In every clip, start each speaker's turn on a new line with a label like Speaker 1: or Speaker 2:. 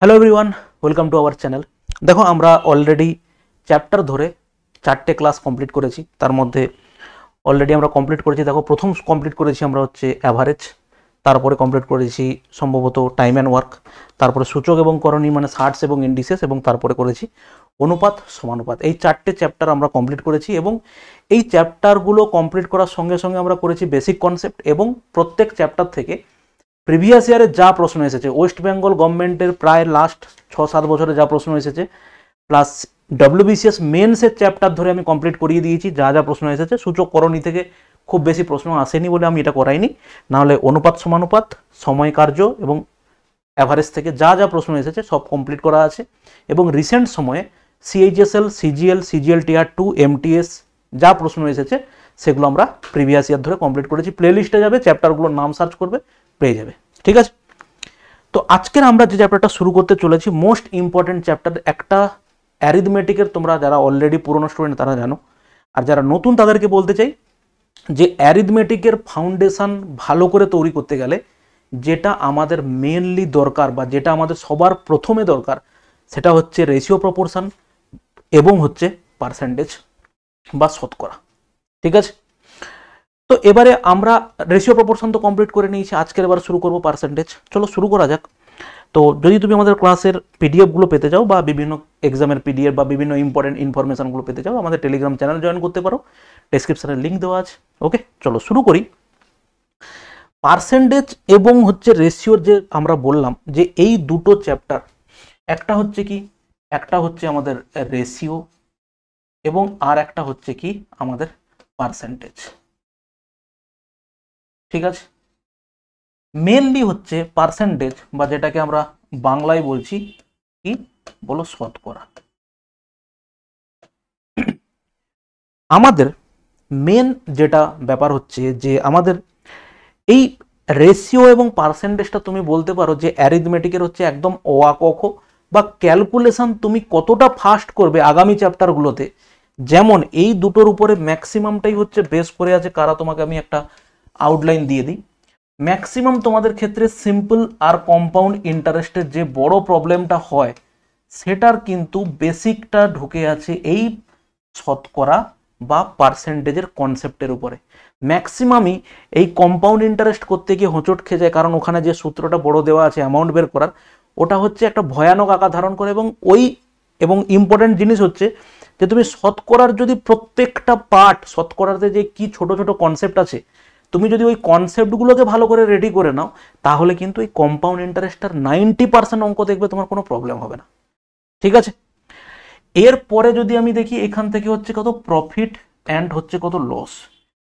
Speaker 1: hello everyone welcome to our channel দেখো আমরা already chapter ধরে চারটে ক্লাস কমপ্লিট করেছি তার মধ্যে অলরেডি আমরা কমপ্লিট করেছি দেখো প্রথম কমপ্লিট করেছি আমরা হচ্ছে অ্যাভারেজ তারপরে কমপ্লিট করেছি সম্ভবত টাইম অ্যান্ড ওয়ার্ক তারপরে সূচক এবং করণী মানে সার্টস এবং ইন্ডিসেস এবং তারপরে করেছি অনুপাত সমানুপাত এই চারটে চ্যাপ্টার আমরা কমপ্লিট করেছি এবং এই চ্যাপ্টারগুলো কমপ্লিট করার সঙ্গে সঙ্গে আমরা করেছি বেসিক কনসেপ্ট এবং প্রত্যেক চ্যাপ্টার থেকে প্রিভিয়াস ইয়ারে যা প্রশ্ন এসেছে ওয়েস্ট বেঙ্গল গভর্নমেন্টের প্রায় লাস্ট ছ সাত বছরে যা প্রশ্ন এসেছে প্লাস ডব্লিউবিসিএস মেন্সের চ্যাপ্টার ধরে আমি কমপ্লিট করিয়ে দিয়েছি যা যা প্রশ্ন এসেছে সূচক করণী থেকে খুব বেশি প্রশ্ন আসেনি বলে আমি এটা করাইনি নাহলে অনুপাত সমানুপাত সময় কার্য এবং অ্যাভারেজ থেকে যা যা প্রশ্ন এসেছে সব কমপ্লিট করা আছে এবং রিসেন্ট সময়ে CHSL CGL CGL tier two MTS যা প্রশ্ন এসেছে সেগুলো আমরা প্রিভিয়াস ইয়ার ধরে কমপ্লিট করেছি প্লেলিস্টে যাবে চ্যাপ্টারগুলোর নাম সার্চ করবে পেয়ে যাবে ঠিক আছে তো আজকের আমরা যে চ্যাপ্টারটা শুরু করতে চলেছি মোস্ট ইম্পর্টেন্ট চ্যাপ্টার একটা অ্যারিথমেটিকের তোমরা যারা অলরেডি পুরনো স্টুডেন্ট তারা জানো আর যারা নতুন তাদেরকে বলতে চাই যে অ্যারিথমেটিকের ফাউন্ডেশন ভালো করে তৈরি করতে গেলে যেটা আমাদের মেনলি দরকার বা যেটা আমাদের সবার প্রথমে দরকার সেটা হচ্ছে রেশিও প্রপোর্শান এবং হচ্ছে পার্সেন্টেজ বা শতকরা ঠিক আছে তো এবারে আমরা রেশিও প্রপোর্শন তো কমপ্লিট করে নিয়েছি আজকের এবার শুরু করব পার্সেন্টেজ চলো শুরু করা যাক তো যদি তুমি আমাদের ক্লাসের পিডিএফগুলো পেতে চাও বা বিভিন্ন এক্সামের পিডিএফ বা বিভিন্ন ইম্পর্টেন্ট ইনফরমেশানগুলো পেতে চাও আমাদের টেলিগ্রাম চ্যানেল জয়েন করতে পারো ডিসক্রিপশানে লিঙ্ক দেওয়া আছে ওকে চলো শুরু করি পার্সেন্টেজ এবং হচ্ছে রেশিওর যে আমরা বললাম যে এই দুটো চ্যাপ্টার একটা হচ্ছে কি একটা হচ্ছে আমাদের রেশিও
Speaker 2: এবং আর একটা হচ্ছে কি আমাদের পার্সেন্টেজ ঠিক আছে মেনলি হচ্ছে পার্সেন্টেজ বা যেটাকে আমরা বাংলায় বলছি কি বলো শতকরা
Speaker 1: আমাদের মেন যেটা ব্যাপার হচ্ছে যে আমাদের এই রেশিও এবং পার্সেন্টেজটা তুমি বলতে পারো যে অ্যারিথমেটিকের হচ্ছে একদম অয়াকখ বা ক্যালকুলেশন তুমি কতটা ফাস্ট করবে আগামী চ্যাপ্টারগুলোতে যেমন এই দুটোর উপরে ম্যাক্সিমামটাই হচ্ছে বেস করে আছে কারা তোমাকে আমি একটা আউটলাইন দিয়ে দিই ম্যাক্সিমাম তোমাদের ক্ষেত্রে সিম্পল আর কম্পাউন্ড ইন্টারেস্টের যে বড় প্রবলেমটা হয় সেটার কিন্তু বেসিকটা ঢুকে আছে এই শতকরা বা পার্সেন্টেজের কনসেপ্টের উপরে ম্যাক্সিমামই এই কম্পাউন্ড ইন্টারেস্ট করতে গিয়ে হোঁচট খেয়ে যায় কারণ ওখানে যে সূত্রটা বড় দেওয়া আছে অ্যামাউন্ট বের করার ওটা হচ্ছে একটা ভয়ানক আকার ধারণ করে এবং ওই এবং ইম্পর্ট্যান্ট জিনিস হচ্ছে যে তুমি শতকরার যদি প্রত্যেকটা পার্ট শতকরাতে যে কি ছোট ছোট কনসেপ্ট আছে তুমি যদি ওই কনসেপ্টগুলোকে ভালো করে রেডি করে নাও তাহলে কিন্তু এই কম্পাউন্ড ইন্টারেস্টটার নাইনটি পার্সেন্ট অঙ্ক দেখবে তোমার কোনো প্রবলেম হবে না ঠিক আছে এরপরে যদি আমি দেখি এখান থেকে হচ্ছে কত প্রফিট অ্যান্ড হচ্ছে কত লস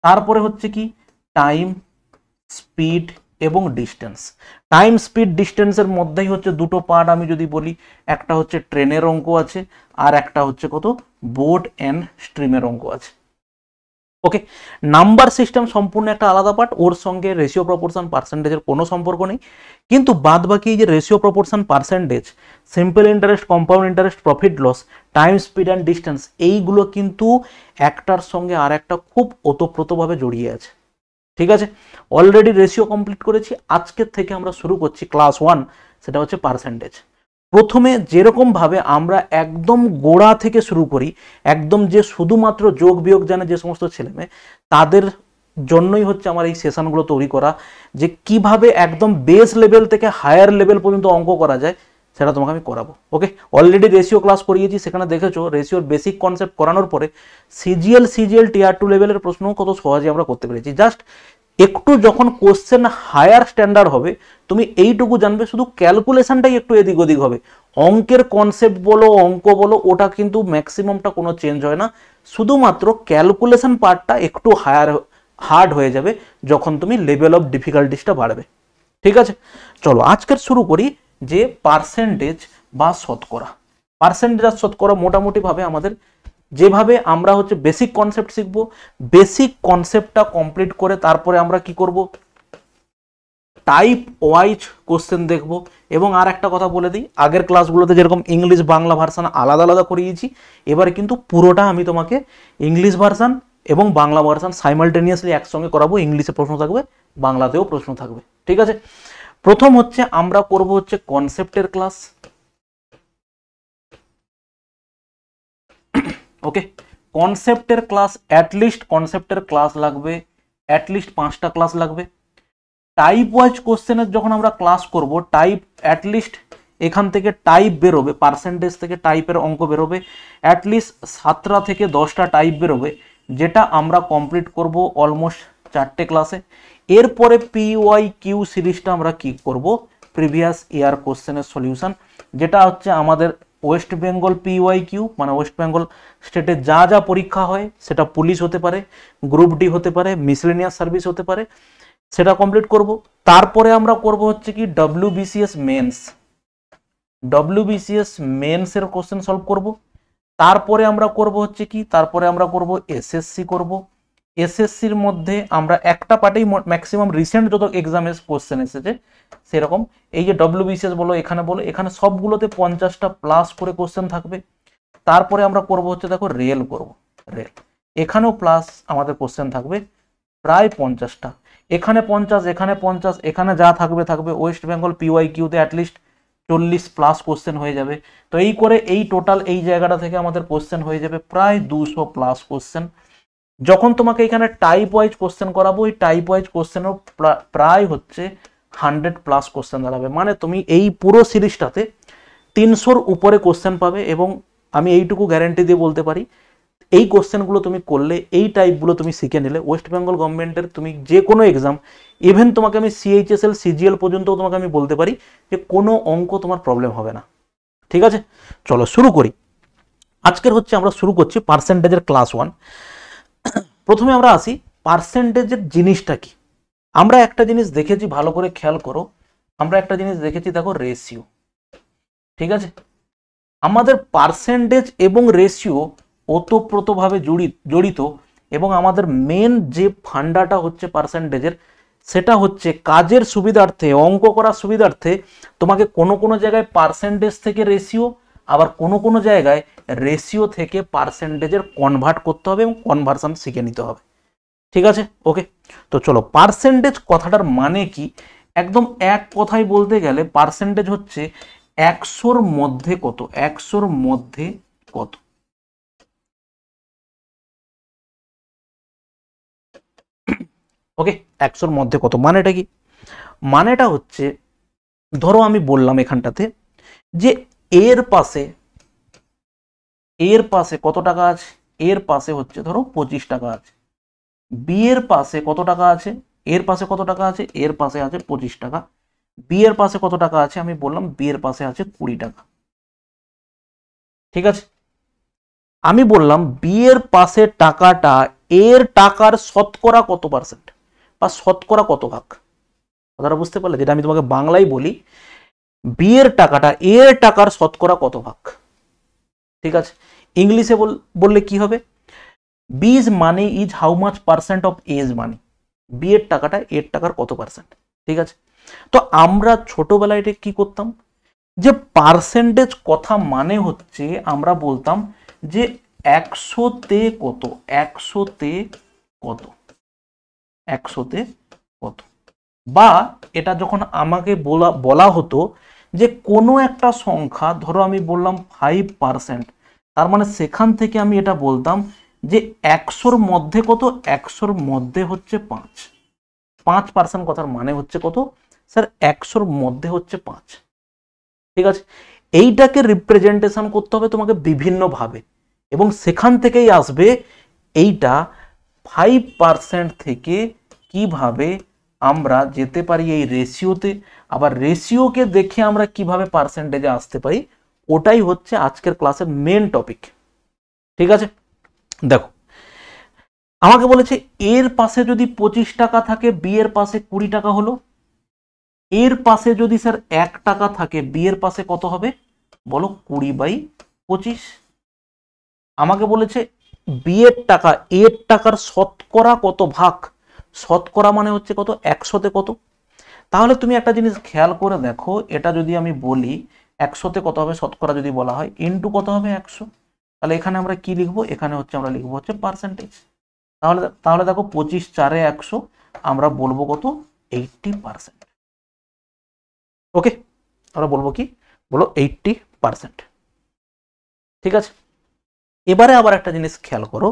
Speaker 1: তারপরে হচ্ছে কি টাইম স্পিড এবং ডিস্টেন্স টাইম স্পিড ডিস্টেন্সের মধ্যেই হচ্ছে দুটো পার্ট আমি যদি বলি একটা হচ্ছে ট্রেনের অঙ্ক আছে আর একটা হচ্ছে কত বোট অ্যান্ড স্ট্রিমের অঙ্ক আছে ওকে নাম্বার সিস্টেম সম্পূর্ণ একটা আলাদা পার্ট ওর সঙ্গে রেশিও প্রপোর্শন পার্সেন্টেজের কোনো সম্পর্ক নেই কিন্তু বাদ বাকি যে ratio proportion percentage simple interest compound interest profit loss time speed and distance এইগুলো কিন্তু একটার সঙ্গে আর একটা খুব ওতপ্রোতভাবে জড়িয়ে আছে ঠিক আছে অলরেডি রেশিও কমপ্লিট করেছি আজকের থেকে আমরা শুরু করছি ক্লাস ওয়ান সেটা হচ্ছে পার্সেন্টেজ প্রথমে যেরকমভাবে আমরা একদম গোড়া থেকে শুরু করি একদম যে শুধুমাত্র যোগ বিয়োগ জানে যে সমস্ত ছেলেমেয়ে তাদের জন্যই হচ্ছে আমার এই সেশনগুলো তৈরি করা যে কিভাবে একদম বেস লেভেল থেকে হায়ার লেভেল পর্যন্ত অঙ্ক করা যায় সেটা তোমাকে আমি করাবো ওকে অলরেডি রেশিও ক্লাস করিয়েছি সেখানে দেখেছো রেশিওর বেসিক কনসেপ্ট করানোর পরে সিজিএল সিজিএল টিআর টু লেভেলের প্রশ্ন কত সহজে আমরা করতে পেরেছি জাস্ট একটু যখন কোশ্চেন হায়ার স্ট্যান্ডার্ড হবে তুমি এইটুকু জানবে শুধু ক্যালকুলেশনটাই একটু এদিক ওদিক হবে অঙ্কের কনসেপ্ট বলো অঙ্ক বলো ওটা কিন্তু ম্যাক্সিমামটা কোনো চেঞ্জ হয় না শুধুমাত্র ক্যালকুলেশন পার্টটা একটু হায়ার হার্ড হয়ে যাবে যখন তুমি লেভেল অফ ডিফিকাল্টিসটা বাড়বে ঠিক আছে চলো আজকের শুরু করি যে পার্সেন্টেজ বা শতকরা পার্সেন্টেজ আর শতকরা মোটামুটিভাবে আমাদের যেভাবে আমরা হচ্ছে বেসিক কনসেপ্ট শিখবো বেসিক কনসেপ্টটা কমপ্লিট করে তারপরে আমরা কি করব টাইপ ওয়াইজ কোশ্চেন দেখব এবং আর একটা কথা বলে দিই আগের ক্লাসগুলোতে যেরকম ইংলিশ বাংলা ভার্সান আলাদা আলাদা করিয়েছি এবার কিন্তু পুরোটা আমি তোমাকে ইংলিশ ভার্সান এবং বাংলা ভার্সান সাইমালটেনিয়াসলি একসঙ্গে করাবো ইংলিশে প্রশ্ন থাকবে বাংলাতেও প্রশ্ন থাকবে ঠিক আছে প্রথম হচ্ছে আমরা করব হচ্ছে কনসেপ্টের ক্লাস ওকে কনসেপ্টের ক্লাস অ্যাটলিস্ট কনসেপ্টের ক্লাস লাগবে অ্যাটলিস্ট পাঁচটা ক্লাস লাগবে টাইপ ওয়াইজ কোশ্চেনের যখন আমরা ক্লাস করব টাইপ অ্যাটলিস্ট এখান থেকে টাইপ বেরোবে পার্সেন্টেজ থেকে টাইপের অঙ্ক বেরোবে অ্যাটলিস্ট সাতটা থেকে দশটা টাইপ বেরোবে যেটা আমরা কমপ্লিট করব অলমোস্ট চারটে ক্লাসে এরপরে পিওয়াই কিউ সিরিজটা আমরা কি করব প্রিভিয়াস ইয়ার কোশ্চেনের সলিউশন যেটা হচ্ছে আমাদের ওয়েস্ট বেঙ্গল পিওয়াই কিউ মানে ওয়েস্ট বেঙ্গল স্টেটে যা যা পরীক্ষা হয় সেটা পুলিশ হতে পারে গ্রুপ ডি হতে পারে মিসলেনিয়াস সার্ভিস হতে পারে সেটা কমপ্লিট করব তারপরে আমরা করব হচ্ছে কি W BCS mains W BCS মেন্সের কোশ্চেন সলভ করব তারপরে আমরা করব হচ্ছে কি তারপরে আমরা করব এসএসসি করব এসএসসির মধ্যে আমরা একটা পার্টেই ম্যাক্সিমাম রিসেন্ট যত এক্সামে কোশ্চেন এসেছে সেরকম এই যে ডব্লিউবিসিএস বলো এখানে বলো এখানে সবগুলোতে পঞ্চাশটা প্লাস করে কোশ্চেন থাকবে তারপরে আমরা করব হচ্ছে দেখো রেল করব রেল এখানেও প্লাস আমাদের কোশ্চেন থাকবে প্রায় পঞ্চাশটা এখানে পঞ্চাশ এখানে পঞ্চাশ এখানে যা থাকবে থাকবে ওয়েস্ট বেঙ্গল পিওয়াই কিউতে অ্যাটলিস্ট চল্লিশ প্লাস কোশ্চেন হয়ে যাবে তো এই করে এই টোটাল এই জায়গাটা থেকে আমাদের কোশ্চেন হয়ে যাবে প্রায় দুশো প্লাস কোশ্চেন যখন তোমাকে এখানে টাইপ ওয়াইজ কোশ্চেন করাবো ওই টাইপ ওয়াইজ কোশ্চেনও প্রায় হচ্ছে হান্ড্রেড প্লাস কোশ্চেন দাঁড়াবে মানে তুমি এই পুরো সিরিজটাতে তিনশোর উপরে কোশ্চেন পাবে এবং আমি এইটুকু গ্যারেন্টি দিয়ে বলতে পারি এই কোশ্চেনগুলো তুমি করলে এই টাইপগুলো তুমি শিখে নিলে ওয়েস্ট বেঙ্গল গভর্নমেন্টের তুমি যে কোনো এক্সাম ইভেন তোমাকে আমি সিএইচএসএল সিজিএল পর্যন্তও তোমাকে আমি বলতে পারি যে কোনো অঙ্ক তোমার প্রবলেম হবে না ঠিক আছে চলো শুরু করি আজকের হচ্ছে আমরা শুরু করছি পার্সেন্টেজের ক্লাস ওয়ান প্রথমে আমরা আসি পার্সেন্টেজের জিনিসটা কি আমরা একটা জিনিস দেখেছি ভালো করে খেয়াল করো আমরা একটা জিনিস দেখেছি দেখো রেশিও ঠিক আছে আমাদের পার্সেন্টেজ এবং রেশিও ওতপ্রোতভাবে জড়িত এবং আমাদের মেন যে ফান্ডাটা হচ্ছে পার্সেন্টেজের সেটা হচ্ছে কাজের সুবিধার্থে অঙ্ক করার সুবিধার্থে তোমাকে কোনো কোনো জায়গায় পার্সেন্টেজ থেকে রেশিও আবার কোনো কোনো জায়গায় রেশিও থেকে পার্সেন্টেজের কনভার্ট করতে হবে এবং কনভার্সান শিখে নিতে হবে ঠিক আছে ওকে তো চলো পার্সেন্টেজ কথাটার মানে কি একদম এক কথাই বলতে গেলে পার্সেন্টেজ
Speaker 2: হচ্ছে একশোর মধ্যে কত একশোর মধ্যে কত ওকে একশোর মধ্যে কত মানেটা কি মানেটা হচ্ছে ধরো আমি
Speaker 1: বললাম এখানটাতে যে এর পাশে এর পাশে কত টাকা আছে এর পাশে হচ্ছে ধরো পঁচিশ টাকা আছে বি এর পাশে কত টাকা আছে এর পাশে কত টাকা আছে এর পাশে আছে পঁচিশ টাকা বি এর পাশে কত টাকা আছে আমি বললাম বি এর পাশে আছে কুড়ি টাকা ঠিক আছে আমি বললাম বি এর পাশে টাকাটা এর টাকার শতকরা কত পার্সেন্ট বা শতকরা কত ভাগ কথাটা বুঝতে পারলে যেটা আমি তোমাকে বাংলায় বলি বিয়ের টাকাটা এর টাকার শতকরা কত ভাগ ঠিক আছে ইংলিশে বললে কি হবে B's money is how much percent of A's money বিয়ের টাকাটা এর টাকার কত পার্সেন্ট ঠিক আছে তো আমরা ছোটবেলায় এটা কি করতাম যে পার্সেন্টেজ কথা মানে হচ্ছে আমরা বলতাম যে একশোতে কত একশোতে কত একশোতে কত বা এটা যখন আমাকে বলা বলা হতো যে কোনো একটা সংখ্যা ধরো আমি বললাম ফাইভ পারসেন্ট তার মানে সেখান থেকে আমি এটা বলতাম যে একশোর মধ্যে কত একশোর মধ্যে হচ্ছে পাঁচ পাঁচ পার্সেন্ট কথার মানে হচ্ছে কত স্যার একশোর মধ্যে হচ্ছে পাঁচ ঠিক আছে এইটাকে রিপ্রেজেন্টেশন করতে হবে তোমাকে বিভিন্নভাবে এবং সেখান থেকেই আসবে এইটা ফাইভ পার্সেন্ট থেকে কিভাবে আমরা যেতে পারি এই রেশিওতে আবার রেশিওকে দেখে আমরা কিভাবে পার্সেন্টেজে আসতে পারি ওটাই হচ্ছে আজকের ক্লাসের মেন টপিক ঠিক আছে দেখো আমাকে বলেছে এর পাশে যদি পঁচিশ টাকা থাকে বি এর পাশে কুড়ি টাকা হলো এর পাশে যদি স্যার এক টাকা থাকে বি এর পাশে কত হবে বলো কুড়ি বাই পঁচিশ আমাকে বলেছে বিয়ের টাকা এর টাকার শতকরা কত ভাগ শতকরা মানে হচ্ছে কত একশোতে কত তাহলে তুমি একটা জিনিস খেয়াল করে দেখো এটা যদি আমি বলি একশোতে কত হবে শতকরা যদি বলা হয় ইনটু কত হবে একশো তাহলে এখানে আমরা কি লিখবো এখানে হচ্ছে আমরা লিখবো হচ্ছে পার্সেন্টেজ তাহলে তাহলে দেখো পঁচিশ চারে একশো
Speaker 2: আমরা বলবো কত এইটটি পার্সেন্ট ওকে আমরা বলবো কি বলো এইটটি পার্সেন্ট ঠিক আছে
Speaker 1: এবারে আবার একটা জিনিস খেয়াল করো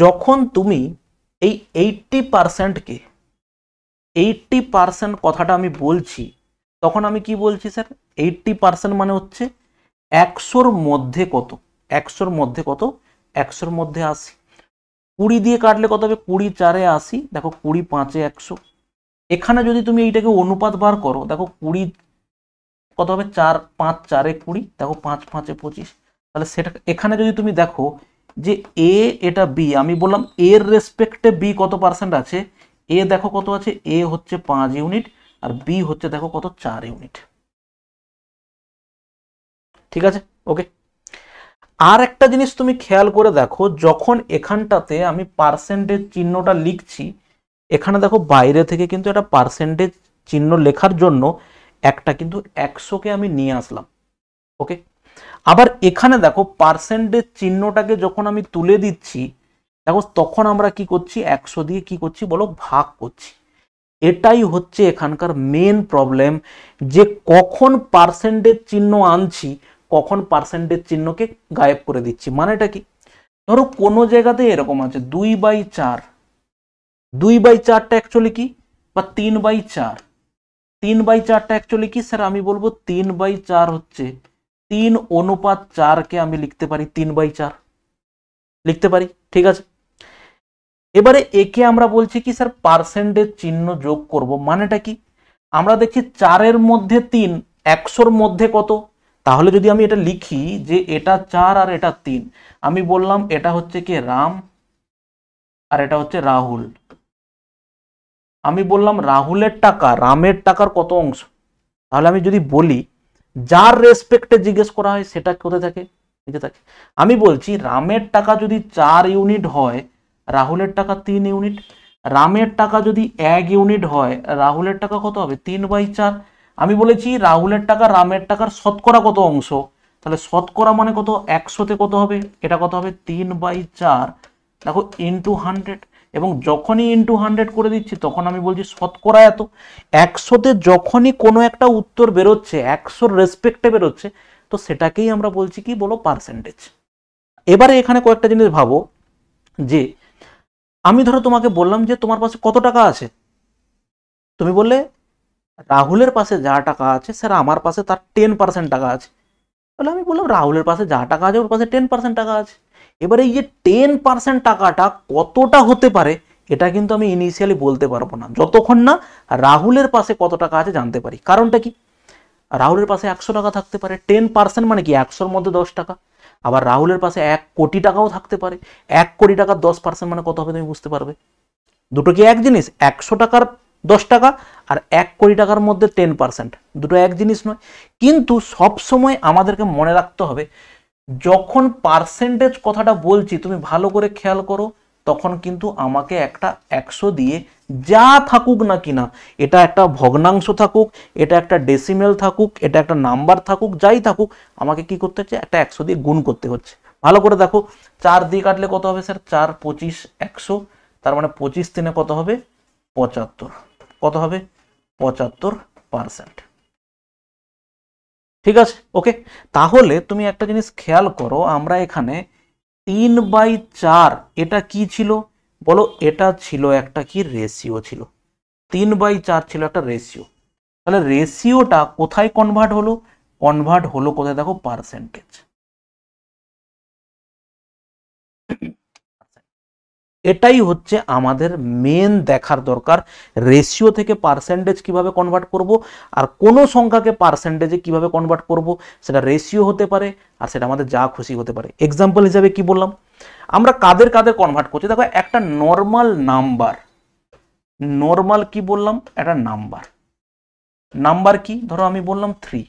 Speaker 1: যখন তুমি এই এইটটি পার্সেন্টকে এইটটি পার্সেন্ট কথাটা আমি বলছি তখন আমি কি বলছি স্যার এইটটি পার্সেন্ট মানে হচ্ছে একশোর মধ্যে কত একশোর মধ্যে কত একশোর মধ্যে আসি কুড়ি দিয়ে কাটলে কত হবে কুড়ি চারে আশি দেখো কুড়ি পাঁচে একশো এখানে যদি তুমি এইটাকে অনুপাত বার করো দেখো কুড়ি কত হবে চার পাঁচ চারে কুড়ি দেখো পাঁচ পাঁচে পঁচিশ তাহলে সেটা এখানে যদি তুমি দেখো যে এ এটা বি আমি বললাম এর রেসপেক্টে বি কত পার্সেন্ট আছে এ দেখো কত আছে এ হচ্ছে পাঁচ ইউনিট আর বি হচ্ছে দেখো কত চার ইউনিট ঠিক আছে ওকে আর একটা জিনিস তুমি খেয়াল করে দেখো যখন এখানটাতে আমি পার্সেন্টেজ চিহ্নটা লিখছি এখানে দেখো বাইরে থেকে কিন্তু একটা পার্সেন্টেজ চিহ্ন লেখার জন্য একটা কিন্তু একশোকে আমি নিয়ে আসলাম ওকে আবার এখানে দেখো পার্সেন্টেজ চিহ্নটাকে যখন আমি তুলে দিচ্ছি দেখো তখন আমরা কি করছি একশো দিয়ে কি করছি বলো ভাগ করছি এটাই হচ্ছে এখানকার মেন প্রবলেম যে কখন পার্সেন্টেজ চিহ্ন আনছি কখন পার্সেন্টেজ চিহ্নকে গায়েব করে দিচ্ছি মানেটা কি ধরো কোনো জায়গাতে এরকম আছে দুই বাই চার দুই বাই চারটা অ্যাকচুয়ালি কি বা তিন বাই চার তিন বাই চারটা অ্যাকচুয়ালি কি স্যার আমি বলবো তিন বাই চার হচ্ছে তিন অনুপাত চারকে আমি লিখতে পারি তিন বাই চার লিখতে পারি ঠিক আছে এবারে একে আমরা বলছি কি স্যার পার্সেন্টেজ চিহ্ন যোগ করব মানেটা কি আমরা দেখি চারের মধ্যে তিন একশোর মধ্যে কত তাহলে যদি আমি এটা লিখি যে এটা চার আর এটা তিন আমি বললাম এটা হচ্ছে কি রাম আর এটা হচ্ছে রাহুল আমি বললাম রাহুলের টাকা রামের টাকার কত অংশ তাহলে আমি যদি বলি যার রেসপেক্টে জিজ্ঞেস করা হয় সেটা কোথায় থাকে থাকে আমি বলছি রামের টাকা যদি চার ইউনিট হয় রাহুলের টাকা তিন ইউনিট রামের টাকা যদি এক ইউনিট হয় রাহুলের টাকা কত হবে তিন বাই চার আমি বলেছি রাহুলের টাকা রামের টাকার শতকরা কত অংশ তাহলে শতকরা মানে কত একশোতে কত হবে এটা কত হবে তিন বাই চার দেখো ইন্টু হান্ড্রেড এবং যখনই ইন্টু হান্ড্রেড করে দিচ্ছি তখন আমি বলছি শতকরা এত একশোতে যখনই কোনো একটা উত্তর বেরোচ্ছে একশোর রেসপেক্টে বেরোচ্ছে তো সেটাকেই আমরা বলছি কি বলো পার্সেন্টেজ এবারে এখানে কয়েকটা জিনিস ভাবো যে আমি ধরো তোমাকে বললাম যে তোমার পাশে কত টাকা আছে তুমি বললে রাহুলের পাশে যা টাকা আছে স্যার আমার পাশে তার টেন পার্সেন্ট টাকা আছে তাহলে আমি বললাম রাহুলের পাশে যা টাকা আছে ওর পাশে টেন পার্সেন্ট টাকা আছে এবারে এই যে টেন পার্সেন্ট টাকাটা কতটা হতে পারে এটা কিন্তু আমি ইনিশিয়ালি বলতে পারবো না যতক্ষণ না রাহুলের পাশে কত টাকা আছে জানতে পারি কারণটা কি রাহুলের পাশে একশো টাকা থাকতে পারে টেন পার্সেন্ট মানে কি একশোর মধ্যে দশ টাকা আবার রাহুলের পাশে এক কোটি টাকাও থাকতে পারে এক কোটি টাকার দশ পার্সেন্ট মানে কত হবে তুমি বুঝতে পারবে দুটো কি এক জিনিস একশো টাকার দশ টাকা আর এক কোটি টাকার মধ্যে টেন পার্সেন্ট দুটো এক জিনিস নয় কিন্তু সব সময় আমাদেরকে মনে রাখতে হবে যখন পার্সেন্টেজ কথাটা বলছি তুমি ভালো করে খেয়াল করো তখন কিন্তু আমাকে একটা একশো দিয়ে যা থাকুক না কিনা এটা একটা ভগ্নাংশ থাকুক এটা একটা ডেসিমেল থাকুক এটা একটা নাম্বার থাকুক যাই থাকুক আমাকে কি করতে হচ্ছে একটা একশো দিয়ে গুণ করতে হচ্ছে ভালো করে দেখো চার দিয়ে কাটলে কত হবে স্যার চার পঁচিশ একশো তার মানে পঁচিশ দিনে কত হবে পঁচাত্তর কত হবে পঁচাত্তর পারসেন্ট ঠিক আছে ওকে তাহলে তুমি একটা জিনিস খেয়াল করো আমরা এখানে তিন বাই চার এটা কি ছিল বলো এটা ছিল একটা কি রেশিও ছিল তিন বাই চার ছিল একটা রেশিও তাহলে রেশিওটা কোথায় কনভার্ট
Speaker 2: হলো কনভার্ট হলো কোথায় দেখো পার্সেন্টেজ এটাই হচ্ছে আমাদের মেন দেখার
Speaker 1: দরকার রেশিও থেকে পার্সেন্টেজ কিভাবে কনভার্ট করব আর কোনো সংখ্যাকে পার্সেন্টেজে কিভাবে কনভার্ট করব সেটা রেশিও হতে পারে আর সেটা আমাদের যা খুশি হতে পারে এক্সাম্পল হিসাবে কি বললাম আমরা কাদের কাদের কনভার্ট করছি দেখো একটা নর্মাল নাম্বার নর্মাল কি বললাম একটা নাম্বার নাম্বার কি ধরো আমি বললাম থ্রি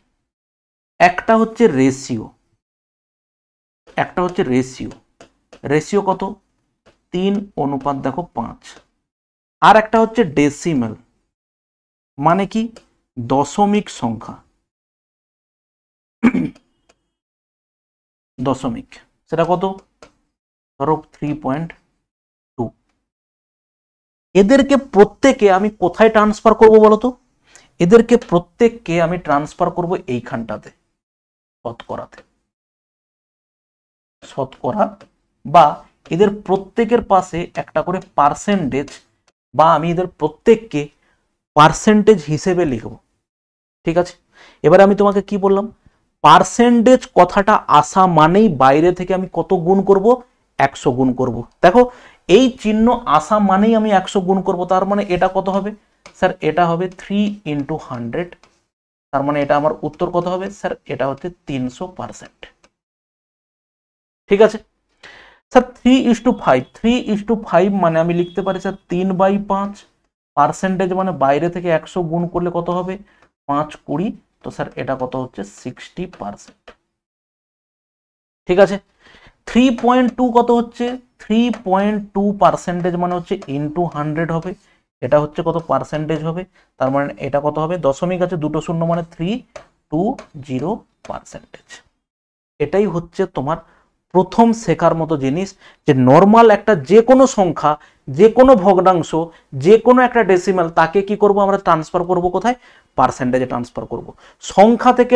Speaker 1: একটা হচ্ছে রেশিও একটা হচ্ছে রেশিও রেশিও কত তিন অনুপাত দেখো পাঁচ আর একটা
Speaker 2: হচ্ছে ডেসিমেল মানে কি দশমিক সংখ্যা দশমিক সেটা কত ধরো থ্রি পয়েন্ট টু এদেরকে
Speaker 1: প্রত্যেকে আমি কোথায় ট্রান্সফার করব বলতো এদেরকে প্রত্যেককে আমি ট্রান্সফার করব এইখানটাতে শতকরাতে শতকরা বা এদের প্রত্যেকের পাশে একটা করে পার্সেন্টেজ বা আমি এদের প্রত্যেককে পার্সেন্টেজ হিসেবে লিখব ঠিক আছে এবার আমি তোমাকে কি বললাম পার্সেন্টেজ কথাটা আসা মানেই বাইরে থেকে আমি কত গুণ করব একশো গুণ করব দেখো এই চিহ্ন আসা মানেই আমি একশো গুণ করব তার মানে এটা কত হবে স্যার এটা হবে থ্রি ইন্টু হান্ড্রেড তার মানে এটা আমার উত্তর কত হবে স্যার এটা হচ্ছে তিনশো পার্সেন্ট ঠিক আছে sir three is to five three is to five মানে আমি লিখতে পারি স্যার তিন বাই পাঁচ পার্সেন্টেজ মানে বাইরে থেকে একশো গুণ করলে কত হবে পাঁচ কুড়ি তো স্যার এটা কত হচ্ছে সিক্সটি পার্সেন্ট ঠিক আছে থ্রি পয়েন্ট টু কত হচ্ছে থ্রি পয়েন্ট টু পার্সেন্টেজ মানে হচ্ছে ইনটু হান্ড্রেড হবে এটা হচ্ছে কত পার্সেন্টেজ হবে তার মানে এটা কত হবে দশমিক আছে দুটো শূন্য মানে থ্রি টু জিরো পার্সেন্টেজ এটাই হচ্ছে তোমার প্রথম শেখার মতো জিনিস যে নর্মাল একটা যে কোনো সংখ্যা যে কোনো ভগ্নাংশ যে কোনো একটা ডেসিমেল তাকে কি করব আমরা ট্রান্সফার করব কোথায় পার্সেন্টেজে ট্রান্সফার করব সংখ্যা থেকে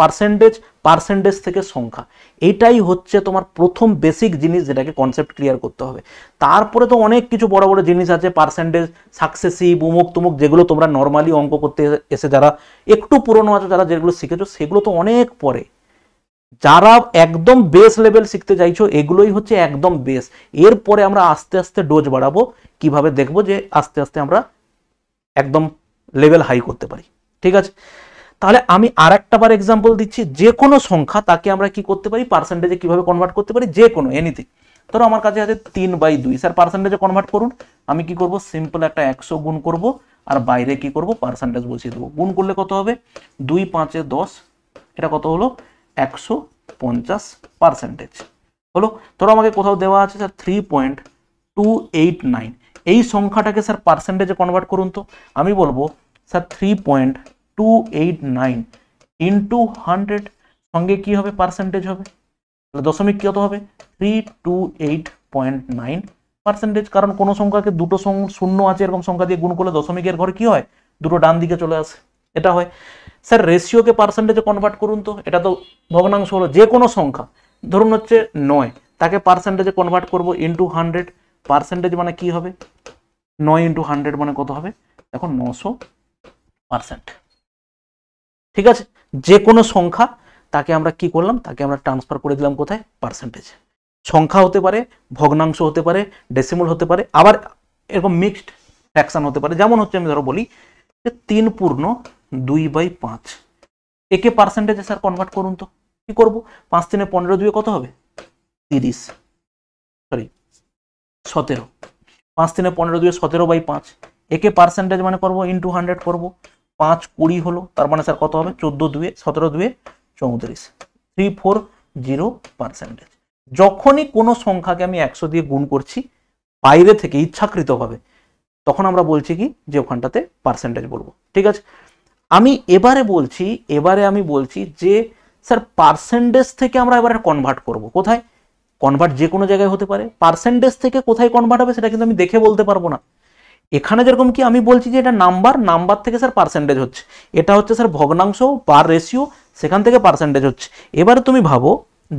Speaker 1: পার্সেন্টেজ পার্সেন্টেজ থেকে সংখ্যা এইটাই হচ্ছে তোমার প্রথম বেসিক জিনিস যেটাকে কনসেপ্ট ক্লিয়ার করতে হবে তারপরে তো অনেক কিছু বড় বড় জিনিস আছে পার্সেন্টেজ সাকসেসিভ উমুক তুমুক যেগুলো তোমরা নর্মালি অঙ্ক করতে এসে যারা একটু পুরনো আছো যারা যেগুলো শিখেছো সেগুলো তো অনেক পরে যারা একদম বেস লেভেল শিখতে চাইছো এগুলোই হচ্ছে একদম বেস এরপরে আমরা আস্তে আস্তে ডোজ বাড়াবো কিভাবে দেখব যে আস্তে আস্তে আমরা একদম লেভেল হাই করতে পারি ঠিক আছে তাহলে আমি আর একটা বার এক্সাম্পল দিচ্ছি যে কোনো সংখ্যা তাকে আমরা কি করতে পারি পার্সেন্টেজে কিভাবে কনভার্ট করতে পারি যে কোনো এনিথিং ধরো আমার কাছে আছে তিন বাই দুই স্যার পার্সেন্টেজে কনভার্ট করুন আমি কি করব সিম্পল একটা একশো গুণ করব আর বাইরে কি করব পার্সেন্টেজ বসিয়ে দেবো গুণ করলে কত হবে দুই পাঁচে দশ এটা কত হলো একশো পঞ্চাশ পার্সেন্টেজ হলো ধরো আমাকে কোথাও দেওয়া আছে sir three point two eight nine এই সংখ্যাটাকে স্যার পার্সেন্টেজে কনভার্ট করুন তো আমি বলবো sir three point two eight nine into hundred সঙ্গে কী হবে পার্সেন্টেজ হবে তাহলে দশমিক কত হবে three two eight point nine percentage কারণ কোনো সংখ্যাকে দুটো শূন্য আছে এরকম সংখ্যা দিয়ে গুণ করলে দশমিকের ঘর কী হয় দুটো ডান দিকে চলে আসে এটা হয় স্যার রেশিওকে পার্সেন্টেজে কনভার্ট করুন তো এটা তো ভগ্নাংশ হলো যে কোনো সংখ্যা ধরুন হচ্ছে নয় তাকে পার্সেন্টেজে কনভার্ট করবো ইন্টু হান্ড্রেড পার্সেন্টেজ মানে কি হবে নয় ইন্টু হান্ড্রেড মানে কত হবে এখন নশো পার্সেন্ট ঠিক আছে যে কোনো সংখ্যা তাকে আমরা কি করলাম তাকে আমরা ট্রান্সফার করে দিলাম কোথায় পার্সেন্টেজ সংখ্যা হতে পারে ভগ্নাংশ হতে পারে ডেসিমল হতে পারে আবার এরকম মিক্সড ফ্যাকশান হতে পারে যেমন হচ্ছে আমি ধরো বলি যে তিন পূর্ণ দুই বাই পাঁচ একে পার্সেন্টেজে স্যার কনভার্ট করুন তো কি করব পাঁচ দিনে পনেরো দুয়ে কত হবে তিরিশ সরি সতেরো পাঁচ দিনে পনেরো দুয়ে সতেরো বাই পাঁচ একে পার্সেন্টেজ মানে করবো ইন্টু হান্ড্রেড করবো পাঁচ কুড়ি হলো তার মানে স্যার কত হবে চোদ্দো দুয়ে সতেরো দুয়ে চৌত্রিশ থ্রি ফোর জিরো পার্সেন্টেজ যখনই কোনো সংখ্যাকে আমি একশো দিয়ে গুণ করছি বাইরে থেকে ইচ্ছাকৃতভাবে তখন আমরা বলছি কি যে ওখানটাতে পার্সেন্টেজ বলবো ঠিক আছে আমি এবারে বলছি এবারে আমি বলছি যে স্যার পার্সেন্টেজ থেকে আমরা এবারে কনভার্ট করব কোথায় কনভার্ট যে কোনো জায়গায় হতে পারে পার্সেন্টেজ থেকে কোথায় কনভার্ট হবে সেটা কিন্তু আমি দেখে বলতে পারবো না এখানে যেরকম কি আমি বলছি যে এটা নাম্বার নাম্বার থেকে স্যার পার্সেন্টেজ হচ্ছে এটা হচ্ছে স্যার ভগ্নাংশ পার রেশিও সেখান থেকে পার্সেন্টেজ হচ্ছে এবারে তুমি ভাবো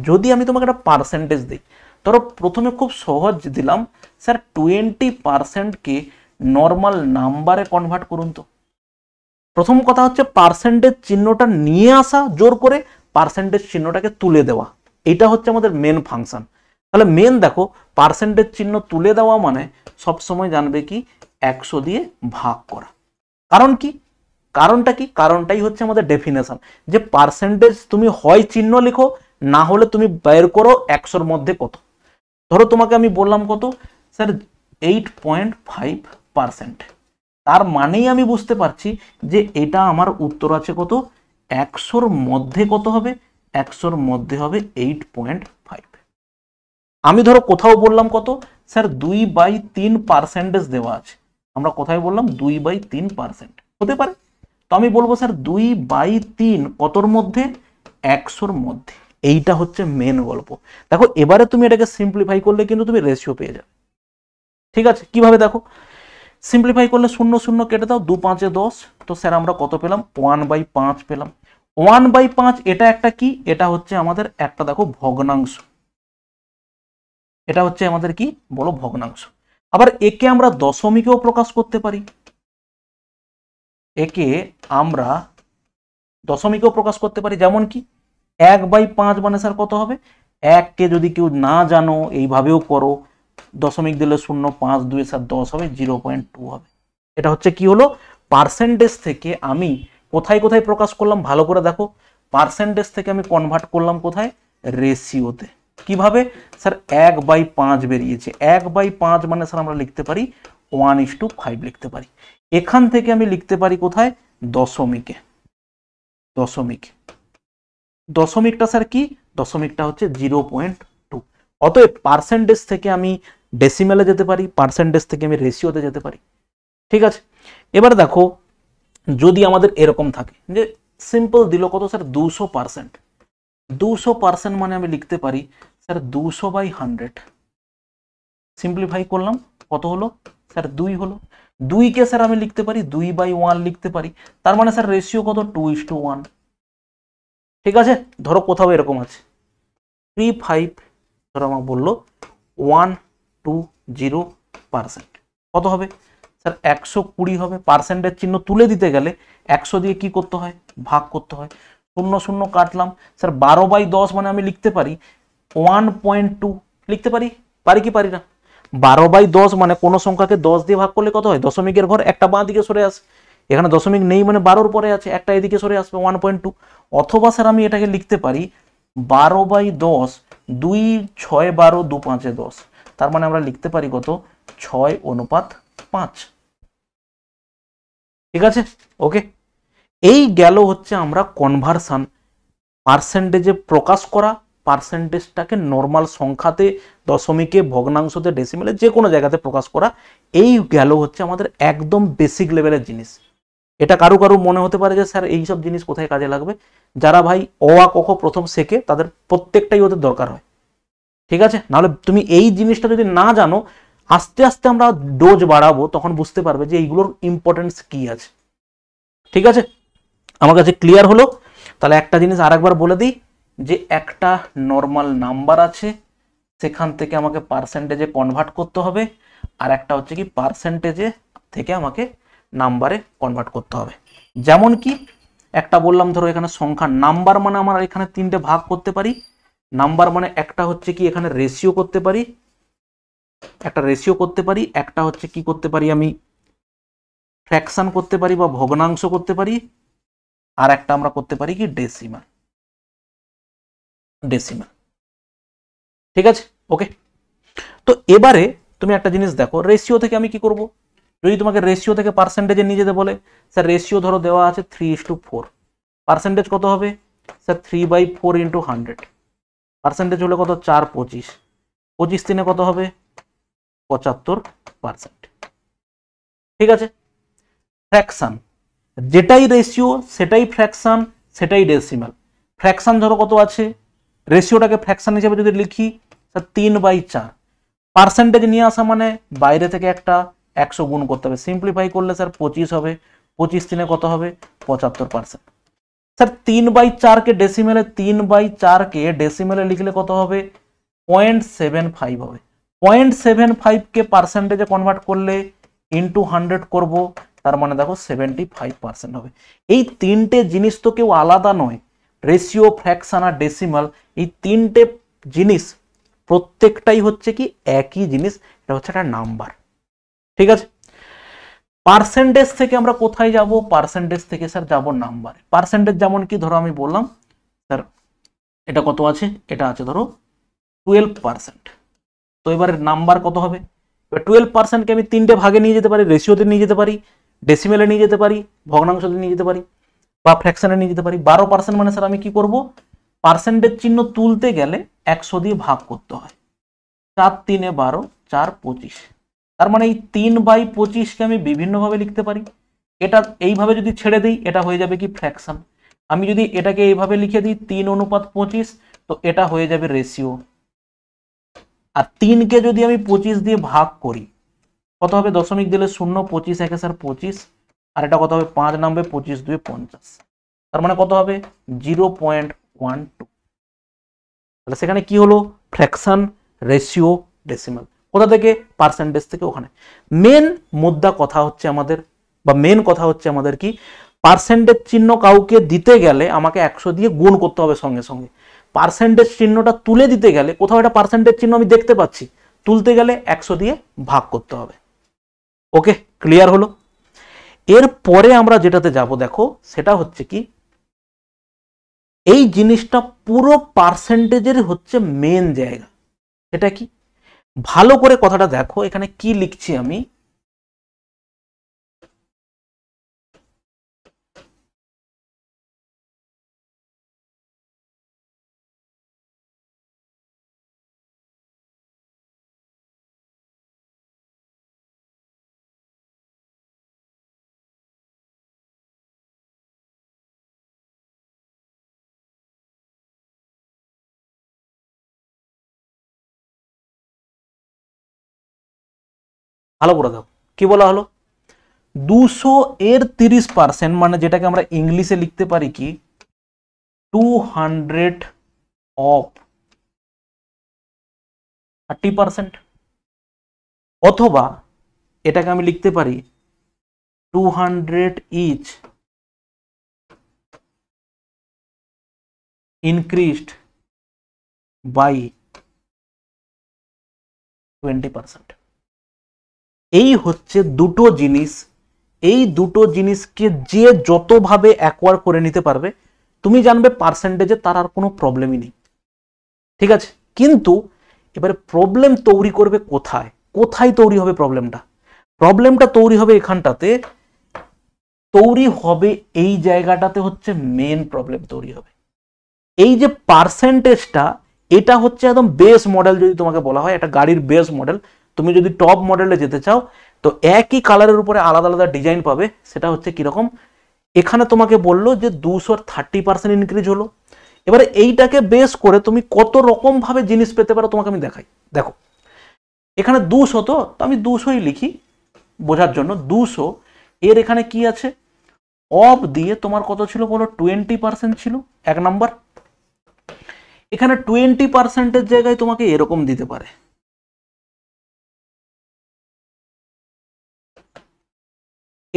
Speaker 1: যদি আমি তোমাকে একটা পার্সেন্টেজ দিই ধরো প্রথমে খুব সহজ দিলাম স্যার টোয়েন্টি পার্সেন্টকে নর্মাল নাম্বারে কনভার্ট করুন তো প্রথম কথা হচ্ছে পার্সেন্টেজ চিহ্নটা নিয়ে আসা জোর করে পার্সেন্টেজ চিহ্নটাকে তুলে দেওয়া এটা হচ্ছে আমাদের মেন ফাংশন তাহলে মেন দেখো পার্সেন্টেজ চিহ্ন তুলে দেওয়া মানে সব সময় জানবে কি একশো দিয়ে ভাগ করা কারণ কি কারণটা কি কারণটাই হচ্ছে আমাদের ডেফিনেশন যে পার্সেন্টেজ তুমি হয় চিহ্ন লিখো না হলে তুমি বের করো একশোর মধ্যে কত ধরো তোমাকে আমি বললাম কত sir eight point five percent তার মানেই আমি বুঝতে পারছি যে এটা আমার উত্তর আছে কত একশোর মধ্যে কত হবে একশোর মধ্যে হবে এইট পয়েন্ট ফাইভ আমি ধরো কোথাও বললাম কত স্যার দুই বাই তিন পার্সেন্টেজ দেওয়া আছে আমরা কোথায় বললাম দুই বাই তিন পার্সেন্ট হতে পারে তো আমি বলবো স্যার দুই বাই তিন কতর মধ্যে একশোর মধ্যে এইটা হচ্ছে মেন গল্প দেখো এবারে তুমি এটাকে সিম্পলিফাই করলে কিন্তু তুমি রেশিও পেয়ে যাবে ঠিক আছে কিভাবে দেখো সিম্পলিফাই করলে শূন্য শূন্য কেটে দাও দু পাঁচে দশ তো স্যার আমরা কত পেলাম ওয়ান বাই পাঁচ পেলাম ওয়ান বাই পাঁচ এটা একটা কি এটা হচ্ছে আমাদের একটা দেখো ভগ্নাংশ এটা হচ্ছে আমাদের কি বলো ভগ্নাংশ আবার একে আমরা দশমিকেও প্রকাশ করতে পারি একে আমরা দশমিকেও প্রকাশ করতে পারি যেমন কি এক বাই পাঁচ মানে স্যার কত হবে এককে যদি কেউ না জানো এইভাবেও করো দশমিক দিলে শূন্য পাঁচ দুই সাত দশ হবে জিরো পয়েন্ট টু হবে এটা হচ্ছে কি হলো পার্সেন্টেজ থেকে আমি কোথায় কোথায় প্রকাশ করলাম ভালো করে দেখো পার্সেন্টেজ থেকে আমি কনভার্ট করলাম কোথায় রেশিওতে কিভাবে স্যার এক বাই পাঁচ বেরিয়েছে এক বাই পাঁচ মানে স্যার আমরা লিখতে পারি ওয়ান ইস টু ফাইভ লিখতে পারি এখান থেকে আমি লিখতে পারি কোথায় দশমিকে দশমিক দশমিকটা স্যার কি দশমিকটা হচ্ছে জিরো পয়েন্ট অতএব পার্সেন্টেজ থেকে আমি ডেসিমেলে যেতে পারি পার্সেন্টেজ থেকে আমি রেশিওতে যেতে পারি ঠিক আছে এবার দেখো যদি আমাদের এরকম থাকে যে সিম্পল দিল কত স্যার দুশো পার্সেন্ট দুশো পার্সেন্ট মানে আমি লিখতে পারি স্যার দুশো বাই হান্ড্রেড সিম্পলিফাই করলাম কত হলো স্যার দুই হলো দুইকে স্যার আমি লিখতে পারি দুই বাই ওয়ান লিখতে পারি তার মানে স্যার রেশিও কত টু ইস টু ওয়ান ঠিক আছে ধরো কোথাও এরকম আছে থ্রি ফাইভ আমাকে বললো ওয়ান টু জিরো পার্সেন্ট কত হবে স্যার একশো কুড়ি হবে পার্সেন্টের চিহ্ন তুলে দিতে গেলে একশো দিয়ে কি করতে হয় ভাগ করতে হয় শূন্য শূন্য কাটলাম স্যার বারো বাই দশ মানে আমি লিখতে পারি ওয়ান পয়েন্ট টু লিখতে পারি পারি কি পারি না বারো বাই দশ মানে কোনো সংখ্যাকে দশ দিয়ে ভাগ করলে কত হয় দশমিকের ঘর একটা বাঁ দিকে সরে আসে এখানে দশমিক নেই মানে বারোর পরে আছে একটা এদিকে সরে আসবে ওয়ান পয়েন্ট টু অথবা স্যার আমি এটাকে লিখতে পারি বারো বাই দশ দুই ছয় বারো দু পাঁচে দশ তার মানে আমরা লিখতে পারি কত ছয় অনুপাত পাঁচ ঠিক আছে ওকে এই গেল হচ্ছে আমরা কনভারসান পার্সেন্টেজে প্রকাশ করা পার্সেন্টেজটাকে নর্মাল সংখ্যাতে দশমিকে ভগ্নাংশতে ডেসিমেলে যে কোনো জায়গাতে প্রকাশ করা এই গেল হচ্ছে আমাদের একদম বেসিক লেভেলের জিনিস এটা কারো কারো মনে হতে পারে যে স্যার এইসব জিনিস কোথায় কাজে লাগবে যারা ভাই অ আ কখ প্রথম শেখে তাদের প্রত্যেকটাই ওদের দরকার হয় ঠিক আছে নাহলে তুমি এই জিনিসটা যদি না জানো আস্তে আস্তে আমরা ডোজ বাড়াবো তখন বুঝতে পারবে যে এইগুলোর ইম্পর্টেন্স কি আছে ঠিক আছে আমার কাছে ক্লিয়ার হলো তাহলে একটা জিনিস আরেকবার বলে দিই যে একটা নর্মাল নাম্বার আছে সেখান থেকে আমাকে পার্সেন্টেজে কনভার্ট করতে হবে আর একটা হচ্ছে কি পার্সেন্টেজে থেকে আমাকে নাম্বারে কনভার্ট করতে হবে যেমন কি একটা বললাম ধরো এখানে সংখ্যা নাম্বার মানে আমরা এখানে তিনটে ভাগ করতে পারি নাম্বার মানে একটা হচ্ছে কি এখানে রেশিও করতে পারি একটা রেশিও করতে পারি একটা হচ্ছে কি করতে পারি আমি
Speaker 2: ফ্র্যাকশান করতে পারি বা ভগ্নাংশ করতে পারি আর একটা আমরা করতে পারি কি ডেসিমাল ডেসিমাল ঠিক আছে ওকে
Speaker 1: তো এবারে তুমি একটা জিনিস দেখো রেশিও থেকে আমি কি করব যদি তোমাকে রেশিও থেকে পার্সেন্টেজে নিয়ে যেতে বলে স্যার রেশিও ধরো দেওয়া আছে three is to four percentage কত হবে sir three by four into hundred percentage হলে কত চার পঁচিশ পঁচিশ দিনে কত হবে পঁচাত্তর পার্সেন্ট ঠিক আছে ফ্র্যাকশান যেটাই রেশিও সেটাই ফ্র্যাকশান সেটাই ডেসিমাল ফ্র্যাকশান ধরো কত আছে রেশিওটাকে ফ্র্যাকশান হিসেবে যদি লিখি স্যার তিন বাই চার পার্সেন্টেজ নিয়ে আসা মানে বাইরে থেকে একটা একশো গুণ করতে হবে সিম্পলিফাই করলে স্যার পঁচিশ হবে পঁচিশ তিনে কত হবে পঁচাত্তর পার্সেন্ট স্যার তিন বাই চারকে ডেসিমেলে তিন বাই চারকে ডেসিমেলে লিখলে কত হবে পয়েন্ট সেভেন ফাইভ হবে পয়েন্ট সেভেন ফাইভকে পার্সেন্টেজে কনভার্ট করলে ইন্টু হান্ড্রেড করবো তার মানে দেখো সেভেন্টি ফাইভ পার্সেন্ট হবে এই তিনটে জিনিস তো কেউ আলাদা নয় রেশিও ফ্র্যাকশন আর ডেসিমাল এই তিনটে জিনিস প্রত্যেকটাই হচ্ছে কি একই জিনিস এটা হচ্ছে একটা নাম্বার ঠিক আছে পার্সেন্টেজ থেকে আমরা কোথায় যাব পার্সেন্টেজ থেকে স্যার যাব নাম্বারে পার্সেন্টেজ যেমন কি ধরো আমি বললাম স্যার এটা কত আছে এটা আছে ধরো টুয়েলভ পার্সেন্ট তো এবারে নাম্বার কত হবে এবার টুয়েলভ পার্সেন্টকে আমি তিনটে ভাগে নিয়ে যেতে পারি রেশিওতে নিয়ে যেতে পারি ডেসিমেলে নিয়ে যেতে পারি ভগ্নাংশতে নিয়ে যেতে পারি বা ফ্র্যাকশানে নিয়ে যেতে পারি বারো পার্সেন্ট মানে স্যার আমি কি করব পার্সেন্টেজ চিহ্ন তুলতে গেলে একশো দিয়ে ভাগ করতে হয় চার তিনে বারো চার পঁচিশ তার মানে এই তিন বাই পঁচিশকে আমি বিভিন্নভাবে লিখতে পারি এটা এইভাবে যদি ছেড়ে দিই এটা হয়ে যাবে কি ফ্র্যাকশন আমি যদি এটাকে এইভাবে লিখে দিই তিন অনুপাত পঁচিশ তো এটা হয়ে যাবে রেশিও আর তিনকে যদি আমি পঁচিশ দিয়ে ভাগ করি কত হবে দশমিক দিলে শূন্য পঁচিশ একে স্যার পঁচিশ আর এটা কত হবে পাঁচ নামবে পঁচিশ দুয়ে পঞ্চাশ তার মানে কত হবে জিরো পয়েন্ট ওয়ান টু তাহলে সেখানে কি হলো ফ্র্যাকশন রেশিও ডেসিমাল কোথা থেকে পার্সেন্টেজ থেকে ওখানে মেন মুদ্রা কথা হচ্ছে আমাদের বা মেন কথা হচ্ছে আমাদের কি পার্সেন্টেজ চিহ্ন কাউকে দিতে গেলে আমাকে একশো দিয়ে গুণ করতে হবে সঙ্গে সঙ্গে পার্সেন্টেজ চিহ্নটা তুলে দিতে গেলে কোথাও একটা পার্সেন্টেজ চিহ্ন আমি দেখতে পাচ্ছি তুলতে গেলে একশো দিয়ে ভাগ করতে হবে ওকে ক্লিয়ার হলো এর পরে আমরা যেটাতে যাব দেখো সেটা হচ্ছে কি এই জিনিসটা পুরো পার্সেন্টেজের হচ্ছে মেন জায়গা এটা কি
Speaker 2: ভালো করে কথাটা দেখো এখানে কি লিখছি আমি ভালো করে দাও কি বলা হলো দুশো এর তিরিশ পার্সেন্ট মানে যেটাকে আমরা ইংলিশে লিখতে পারি কি two hundred of thirty percent অথবা এটাকে আমি লিখতে পারি two hundred each increased by twenty percent এই হচ্ছে দুটো জিনিস
Speaker 1: এই দুটো জিনিসকে যে যতভাবে অ্যাকোয়ার করে নিতে পারবে তুমি জানবে পার্সেন্টেজে তার আর কোনো প্রবলেমই নেই ঠিক আছে কিন্তু এবারে প্রবলেম তৈরি করবে কোথায় কোথায় তৈরি হবে প্রবলেমটা প্রবলেমটা তৈরি হবে এখানটাতে তৈরি হবে এই জায়গাটাতে হচ্ছে মেন প্রবলেম তৈরি হবে এই যে পার্সেন্টেজটা এটা হচ্ছে একদম বেস মডেল যদি তোমাকে বলা হয় একটা গাড়ির বেস মডেল তুমি যদি টপ মডেলে যেতে চাও তো একই কালারের উপরে আলাদা আলাদা ডিজাইন পাবে সেটা হচ্ছে কীরকম এখানে তোমাকে বললো যে দুশোর থার্টি পার্সেন্ট ইনক্রিজ হলো এবারে এইটাকে বেস করে তুমি কত রকমভাবে জিনিস পেতে পারো তোমাকে আমি দেখাই দেখো এখানে দুশো তো আমি দুশোই লিখি বোঝার জন্য দুশো এর এখানে কি আছে অফ দিয়ে তোমার কত ছিল বলো টোয়েন্টি পার্সেন্ট ছিল এক
Speaker 2: নাম্বার এখানে টোয়েন্টি পার্সেন্টের জায়গায় তোমাকে এরকম দিতে পারে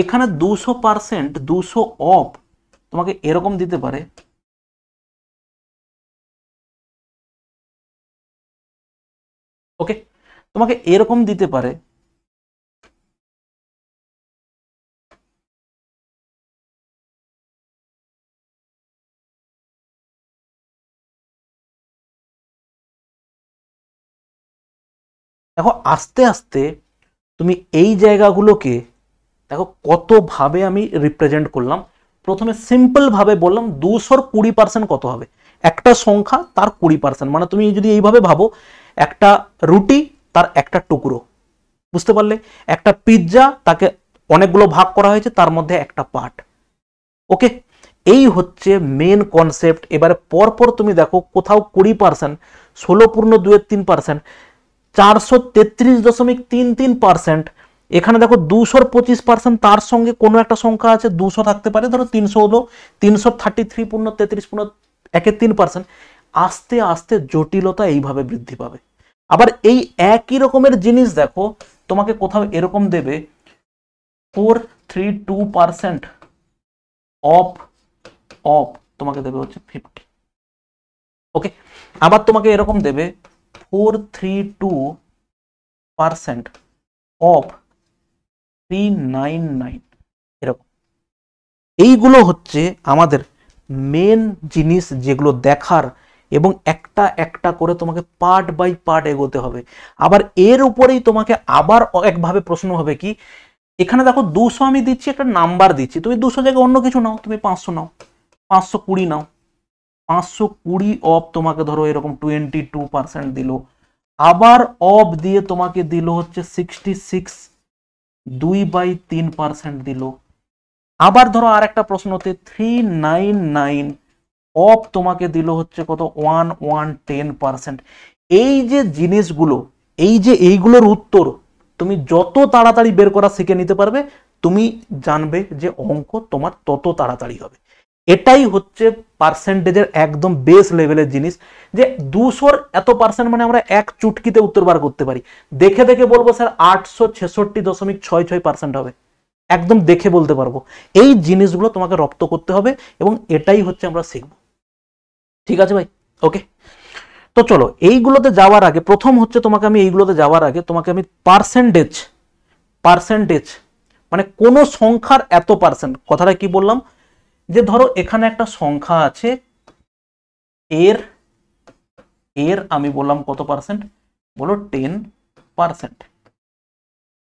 Speaker 2: এখানে দুশো পারসেন্ট দুশো অফ তোমাকে এরকম দিতে পারে ওকে তোমাকে এরকম দিতে পারে দেখো আস্তে আস্তে তুমি এই জায়গাগুলোকে দেখো
Speaker 1: কতভাবে আমি রিপ্রেজেন্ট করলাম প্রথমে সিম্পলভাবে বললাম দুশোর কুড়ি পার্সেন্ট কত হবে একটা সংখ্যা তার কুড়ি পার্সেন্ট মানে তুমি যদি এইভাবে ভাবো একটা রুটি তার একটা টুকরো বুঝতে পারলে একটা পিৎজা তাকে অনেকগুলো ভাগ করা হয়েছে তার মধ্যে একটা পার্ট ওকে এই হচ্ছে মেন কনসেপ্ট এবারে পরপর তুমি দেখো কোথাও কুড়ি পার্সেন্ট ষোলো পূর্ণ দুয়ের তিন পার্সেন্ট চারশো তেত্রিশ দশমিক তিন তিন পার্সেন্ট এখানে দেখো দুশোর পঁচিশ পার্সেন্ট তার সঙ্গে কোনো একটা সংখ্যা আছে দুশো থাকতে পারে ধরো তিনশো হলো তিনশো থার্টি থ্রি পূর্ণ তেত্রিশ পূর্ণ একে তিন পার্সেন্ট আস্তে আস্তে জটিলতা এইভাবে বৃদ্ধি পাবে আবার এই একই রকমের জিনিস দেখো তোমাকে কোথাও এরকম দেবে four three two percent of of তোমাকে দেবে হচ্ছে ফিফটি ওকে আবার তোমাকে এরকম দেবে four three two percent of three nine nine এরকম এইগুলো হচ্ছে আমাদের মেন জিনিস যেগুলো দেখার এবং একটা একটা করে তোমাকে পার্ট বাই পার্ট এগোতে হবে আবার এর উপরেই তোমাকে আবার একভাবে প্রশ্ন হবে কি এখানে দেখো দুশো আমি দিচ্ছি একটা নাম্বার দিচ্ছি তুমি দুশো জায়গায় অন্য কিছু নাও তুমি পাঁচশো নাও পাঁচশো কুড়ি নাও পাঁচশো কুড়ি অফ তোমাকে ধরো এরকম টোয়েন্টি টু পার্সেন্ট দিল আবার অফ দিয়ে তোমাকে দিল হচ্ছে সিক্সটি সিক্স দুই বাই তিন পার্সেন্ট দিল আবার ধরো আর একটা প্রশ্নতে থ্রি নাইন নাইন অফ তোমাকে দিল হচ্ছে কত ওয়ান ওয়ান টেন পার্সেন্ট এই যে জিনিসগুলো এই যে এইগুলোর উত্তর তুমি যত তাড়াতাড়ি বের করা শিখে নিতে পারবে তুমি জানবে যে অঙ্ক তোমার তত তাড়াতাড়ি হবে এটাই হচ্ছে পার্সেন্টেজের একদম বেস লেভেলের জিনিস যে দুশোর এত পার্সেন্ট মানে আমরা এক চুটকিতে উত্তর বার করতে পারি দেখে দেখে বলবো স্যার আটশো ছেষট্টি দশমিক ছয় ছয় পার্সেন্ট হবে একদম দেখে বলতে পারবো এই জিনিসগুলো তোমাকে রপ্ত করতে হবে এবং এটাই হচ্ছে আমরা শিখব ঠিক আছে ভাই ওকে তো চলো এইগুলোতে যাওয়ার আগে প্রথম হচ্ছে তোমাকে আমি এইগুলোতে যাওয়ার আগে তোমাকে আমি পার্সেন্টেজ পার্সেন্টেজ মানে কোনো সংখ্যার এত পার্সেন্ট কথাটা কি বললাম যে ধরো এখানে একটা সংখ্যা আছে এর এর আমি বললাম কত পার্সেন্ট বলো টেন পার্সেন্ট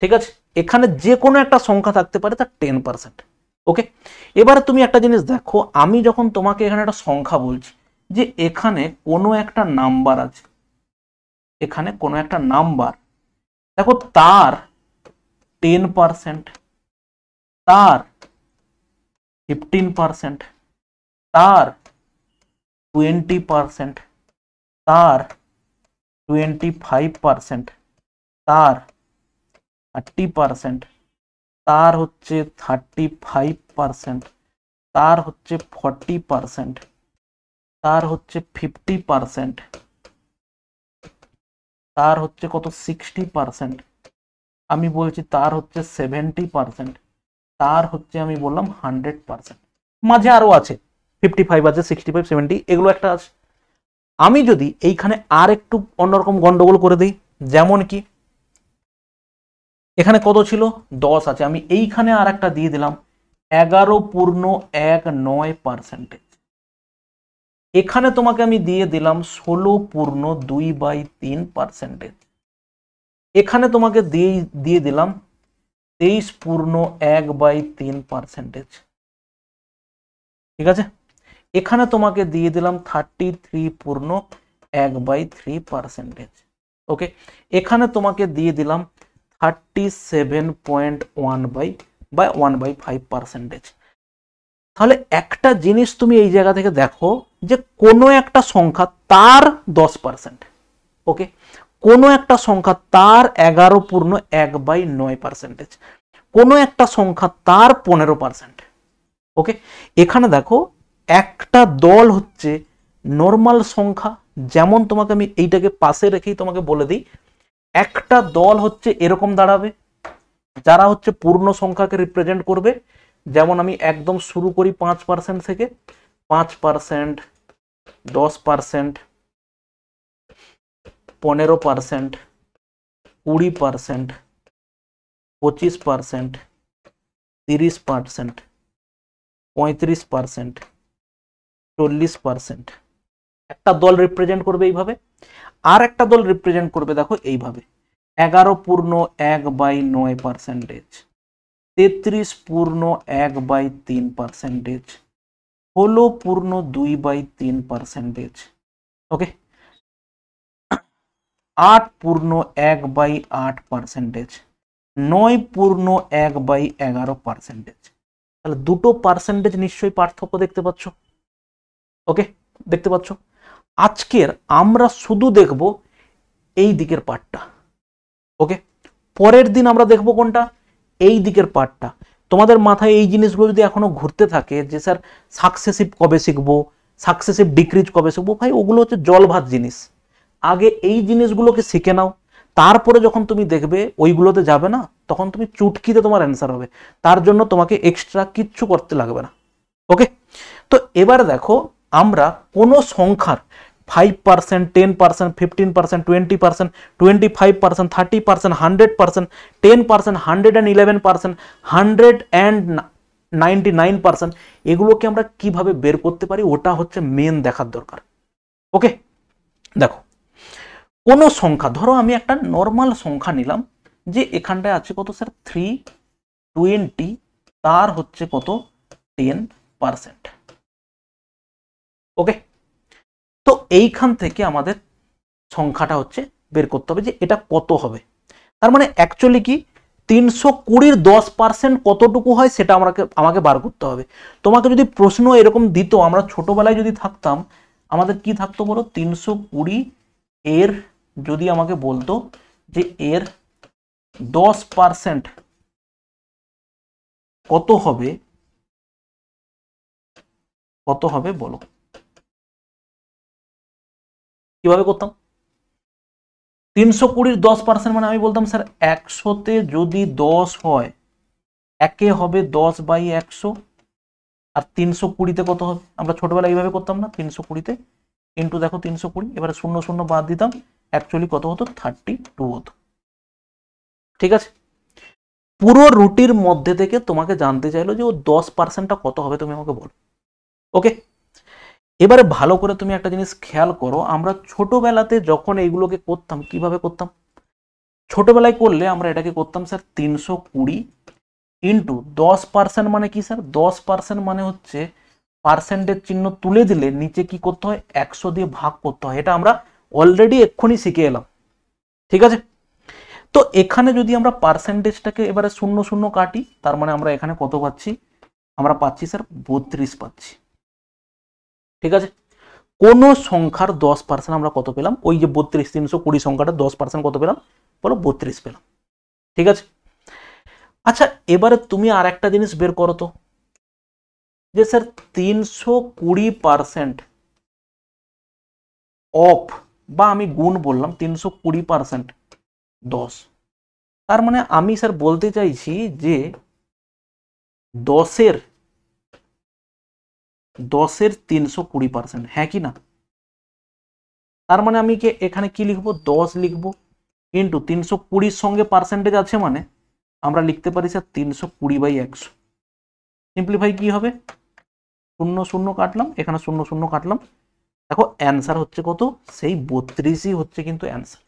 Speaker 1: ঠিক আছে এখানে যে কোনো একটা সংখ্যা থাকতে পারে তার টেন পার্সেন্ট ওকে এবার তুমি একটা জিনিস দেখো আমি যখন তোমাকে এখানে একটা সংখ্যা বলছি যে এখানে কোনো একটা নাম্বার আছে এখানে কোনো একটা নাম্বার দেখো তার টেন পার্সেন্ট তার 15% तार 20% तार 25% तार 30% तार হচ্ছে 35% तार হচ্ছে 40% तार হচ্ছে 50% तार হচ্ছে কত 60% আমি বলেছি तार হচ্ছে 70% তার হচ্ছে আমি বললাম হান্ড্রেড পার্সেন্ট মাঝে আরও আছে ফিফটি ফাইভ আছে সিক্সটি ফাইভ সেভেন্টি এগুলো একটা আছে আমি যদি এইখানে আর একটু অন্যরকম গন্ডগোল করে দিই যেমন কি এখানে কত ছিল দশ আছে আমি এইখানে আর একটা দিয়ে দিলাম এগারো পূর্ণ এক নয় পার্সেন্টেজ এখানে তোমাকে আমি দিয়ে দিলাম ষোলো পূর্ণ দুই বাই তিন পার্সেন্টেজ এখানে তোমাকে দিয়ে দিয়ে দিলাম তেইশ পূর্ণ এক বাই তিন পার্সেন্টেজ ঠিক আছে এখানে তোমাকে দিয়ে দিলাম থার্টি থ্রি পূর্ণ এক বাই থ্রি পার্সেন্টেজ ওকে এখানে তোমাকে দিয়ে দিলাম thirty seven point one by বা ওয়ান বাই ফাইভ পার্সেন্টেজ তাহলে একটা জিনিস তুমি এই জায়গা থেকে দেখো যে কোনো একটা সংখ্যা তার দশ পার্সেন্ট ওকে কোনো একটা সংখ্যা তার এগারো পূর্ণ এক বাই নয় পার্সেন্টেজ কোনো একটা সংখ্যা তার পনেরো পার্সেন্ট ওকে এখানে দেখো একটা দল হচ্ছে নর্মাল সংখ্যা যেমন তোমাকে আমি এইটাকে পাশে রেখেই তোমাকে বলে দিই একটা দল হচ্ছে এরকম দাঁড়াবে যারা হচ্ছে পূর্ণ সংখ্যাকে রিপ্রেজেন্ট করবে যেমন আমি একদম শুরু করি পাঁচ পার্সেন্ট থেকে পাঁচ পার্সেন্ট দশ পার্সেন্ট পনেরো পার্সেন্ট কুড়ি পার্সেন্ট পঁচিশ পার্সেন্ট তিরিশ পার্সেন্ট পঁয়ত্রিশ পার্সেন্ট চল্লিশ পার্সেন্ট একটা দল রিপ্রেজেন্ট করবে এইভাবে আর একটা দল রিপ্রেজেন্ট করবে দেখো এইভাবে এগারো পূর্ণ এক বাই নয় পার্সেন্টেজ তেত্রিশ পূর্ণ এক বাই তিন পার্সেন্টেজ ষোলো পূর্ণ দুই বাই তিন পার্সেন্টেজ ওকে আট পূর্ণ এক বাই আট পার্সেন্টেজ নয় পূর্ণ এক বাই এগারো পার্সেন্টেজ তাহলে দুটো পার্সেন্টেজ নিশ্চয়ই পার্থক্য দেখতে পাচ্ছ ওকে দেখতে পাচ্ছ আজকের আমরা শুধু দেখব এই দিকের পার্টটা ওকে পরের দিন আমরা দেখব কোনটা এই দিকের পার্টটা তোমাদের মাথায় এই জিনিসগুলো যদি এখনো ঘুরতে থাকে যে স্যার সাকসেসিভ কবে শিখবো সাকসেসিভ ডিক্রিজ কবে শিখবো ভাই ওগুলো হচ্ছে জলভাত জিনিস আগে এই জিনিসগুলোকে শিখে নাও তারপরে যখন তুমি দেখবে ওইগুলোতে যাবে না তখন তুমি চুটকিতে তোমার অ্যান্সার হবে তার জন্য তোমাকে এক্সট্রা কিচ্ছু করতে লাগবে না ওকে তো এবার দেখো আমরা কোনো সংখ্যার five percent ten percent fifteen percent twenty percent twenty five percent thirty percent hundred percent ten percent hundred and eleven percent hundred and ninety nine percent এগুলোকে আমরা কিভাবে বের করতে পারি ওটা হচ্ছে মেন দেখার দরকার ওকে দেখো কোনো সংখ্যা ধরো আমি একটা নর্মাল সংখ্যা নিলাম যে এখানটায় আছে কত স্যার থ্রি টোয়েন্টি তার হচ্ছে কত টেন পারসেন্ট ওকে তো এইখান থেকে আমাদের সংখ্যাটা হচ্ছে বের করতে হবে যে এটা কত হবে তার মানে অ্যাকচুয়ালি কি তিনশো কুড়ির দশ পার্সেন্ট কতটুকু হয় সেটা আমাকে আমাকে বার করতে হবে তোমাকে যদি প্রশ্ন এরকম দিত আমরা ছোটোবেলায় যদি থাকতাম আমাদের কি থাকতো বলো তিনশো কুড়ি এর যদি আমাকে বলতো
Speaker 2: যে এর দশ পারসেন্ট কত হবে কত হবে বলো কিভাবে করতাম তিনশো কুড়ির দশ পার্সেন্ট মানে আমি বলতাম স্যার একশোতে যদি দশ হয় একে হবে
Speaker 1: দশ বাই একশো আর তিনশো কুড়িতে কত হবে আমরা ছোটবেলায় এইভাবে করতাম না তিনশো কুড়িতে ইন্টু দেখো তিনশো কুড়ি এবারে শূন্য শূন্য বাদ দিতাম অ্যাকচুয়ালি কত হতো থার্টি টু হতো ঠিক আছে পুরো রুটির মধ্যে থেকে তোমাকে জানতে চাইলো যে ও দশ পার্সেন্টটা কত হবে তুমি আমাকে বলো ওকে এবারে ভালো করে তুমি একটা জিনিস খেয়াল করো আমরা ছোটোবেলাতে যখন এইগুলোকে করতাম কিভাবে করতাম ছোটোবেলায় করলে আমরা এটাকে করতাম স্যার তিনশো কুড়ি ইন্টু দশ পার্সেন্ট মানে কি স্যার দশ পার্সেন্ট মানে হচ্ছে পার্সেন্টের চিহ্ন তুলে দিলে নিচে কি করতে হয় একশো দিয়ে ভাগ করতে হয় এটা আমরা অলরেডি এক্ষুনি শিখে এলাম ঠিক আছে তো এখানে যদি আমরা পার্সেন্টেজটাকে এবারে শূন্য শূন্য কাটি তার মানে আমরা এখানে কত পাচ্ছি আমরা পাচ্ছি স্যার বত্রিশ পাচ্ছি ঠিক আছে কোন সংখ্যার দশ পার্সেন্ট আমরা কত পেলাম ওই যে বত্রিশ তিনশো কুড়ি সংখ্যাটা দশ পার্সেন্ট কত পেলাম বলো বত্রিশ পেলাম ঠিক আছে আচ্ছা এবারে তুমি আর একটা জিনিস বের করো তো যে স্যার তিনশো কুড়ি পার্সেন্ট অফ বা আমি গুণ বললাম তিনশো কুড়ি পার্সেন্ট দশ তার মানে আমি স্যার বলতে চাইছি যে দশের দশের তিনশো কুড়ি পার্সেন্ট হ্যাঁ কি না তার মানে আমি কি এখানে কি লিখবো দশ লিখবো ইন্টু তিনশো কুড়ির সঙ্গে পার্সেন্টেজ আছে মানে আমরা লিখতে পারি স্যার তিনশো কুড়ি বাই একশো সিম্পলিফাই কি হবে শূন্য শূন্য কাটলাম এখানে শূন্য শূন্য কাটলাম দেখো অ্যান্সার হচ্ছে কত সেই বত্রিশই হচ্ছে কিন্তু অ্যান্সার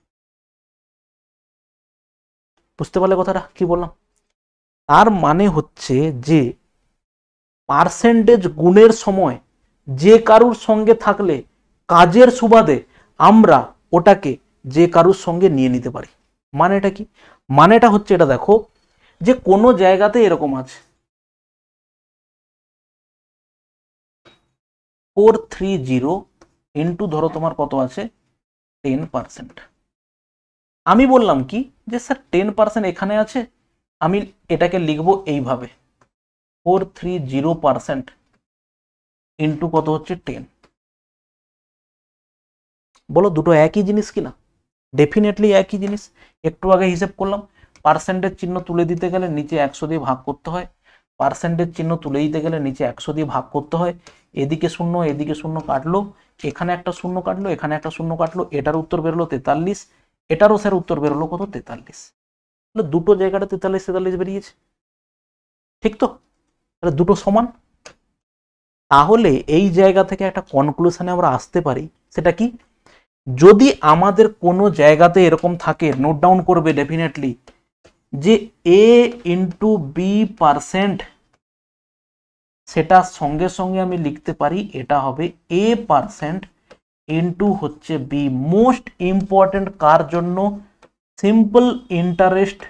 Speaker 1: বুঝতে পারলে কথাটা কি বললাম তার মানে হচ্ছে যে পার্সেন্টেজ গুণের সময় যে কারুর সঙ্গে থাকলে কাজের সুবাদে আমরা ওটাকে যে কারুর সঙ্গে নিয়ে নিতে পারি
Speaker 2: মানেটা কি মানেটা হচ্ছে এটা দেখো যে কোনো জায়গাতে এরকম আছে ফোর থ্রি জিরো ইন্টু ধরো তোমার কত আছে টেন পারসেন্ট আমি বললাম
Speaker 1: কি যে স্যার টেন পারসেন্ট এখানে আছে আমি এটাকে লিখবো এইভাবে
Speaker 2: four three zero percent into কত হচ্ছে টেন বলো দুটো একই জিনিস কি না ডেফিনেটলি একই জিনিস
Speaker 1: একটু আগে হিসেব করলাম পার্সেন্টের চিহ্ন তুলে দিতে গেলে নিচে একশো দিয়ে ভাগ করতে হয় পার্সেন্টের চিহ্ন তুলে দিতে গেলে নিচে একশো দিয়ে ভাগ করতে হয় এদিকে শূন্য এদিকে শূন্য কাটলো এখানে একটা শূন্য কাটলো এখানে একটা শূন্য কাটলো এটার উত্তর বেরোলো তেতাল্লিশ এটারও স্যার উত্তর বেরোলো কত তেতাল্লিশ তাহলে দুটো জায়গাটা তেতাল্লিশ তেতাল্লিশ বেরিয়েছে ঠিক তো তাহলে দুটো সমান তাহলে এই জায়গা থেকে একটা কনক্লুশনে আমরা আসতে পারি সেটা কি যদি আমাদের কোনো জায়গাতে এরকম থাকে নোট ডাউন করবে ডেফিনেটলি যে এ ইন্টু বি পার্সেন্ট সেটা সঙ্গে সঙ্গে আমি লিখতে পারি এটা হবে এ পার্সেন্ট ইন্টু হচ্ছে বি মোস্ট ইম্পর্টেন্ট কার জন্য সিম্পল ইন্টারেস্ট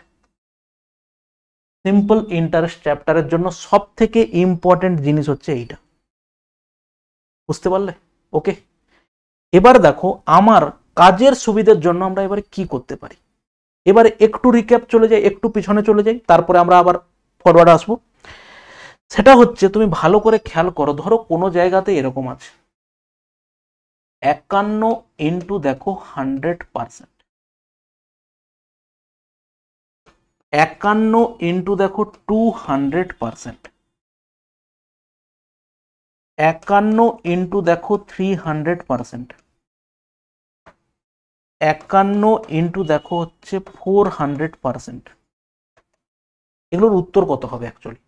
Speaker 1: সিম্পল ইন্টারেস্ট চ্যাপ্টারের জন্য সব থেকে ইম্পর্টেন্ট জিনিস হচ্ছে এইটা বুঝতে পারলে ওকে এবার দেখো আমার কাজের সুবিধার জন্য আমরা এবারে কি করতে পারি এবারে একটু রিক্যাপ চলে যাই একটু পিছনে চলে যাই তারপরে আমরা আবার ফরওয়ার্ড আসবো সেটা হচ্ছে তুমি ভালো করে খেয়াল করো ধরো কোনো জায়গাতে এরকম আছে
Speaker 2: একান্ন ইন্টু দেখো হান্ড্রেড পারসেন্ট একান্ন ইন্টু দেখো টু হান্ড্রেড পারসেন্ট একান্ন ইন্টু দেখো থ্রি হান্ড্রেড পারসেন্ট একান্ন ইন্টু দেখো হচ্ছে
Speaker 1: ফোর হান্ড্রেড পারসেন্ট এগুলোর উত্তর কত হবে অ্যাকচুয়ালি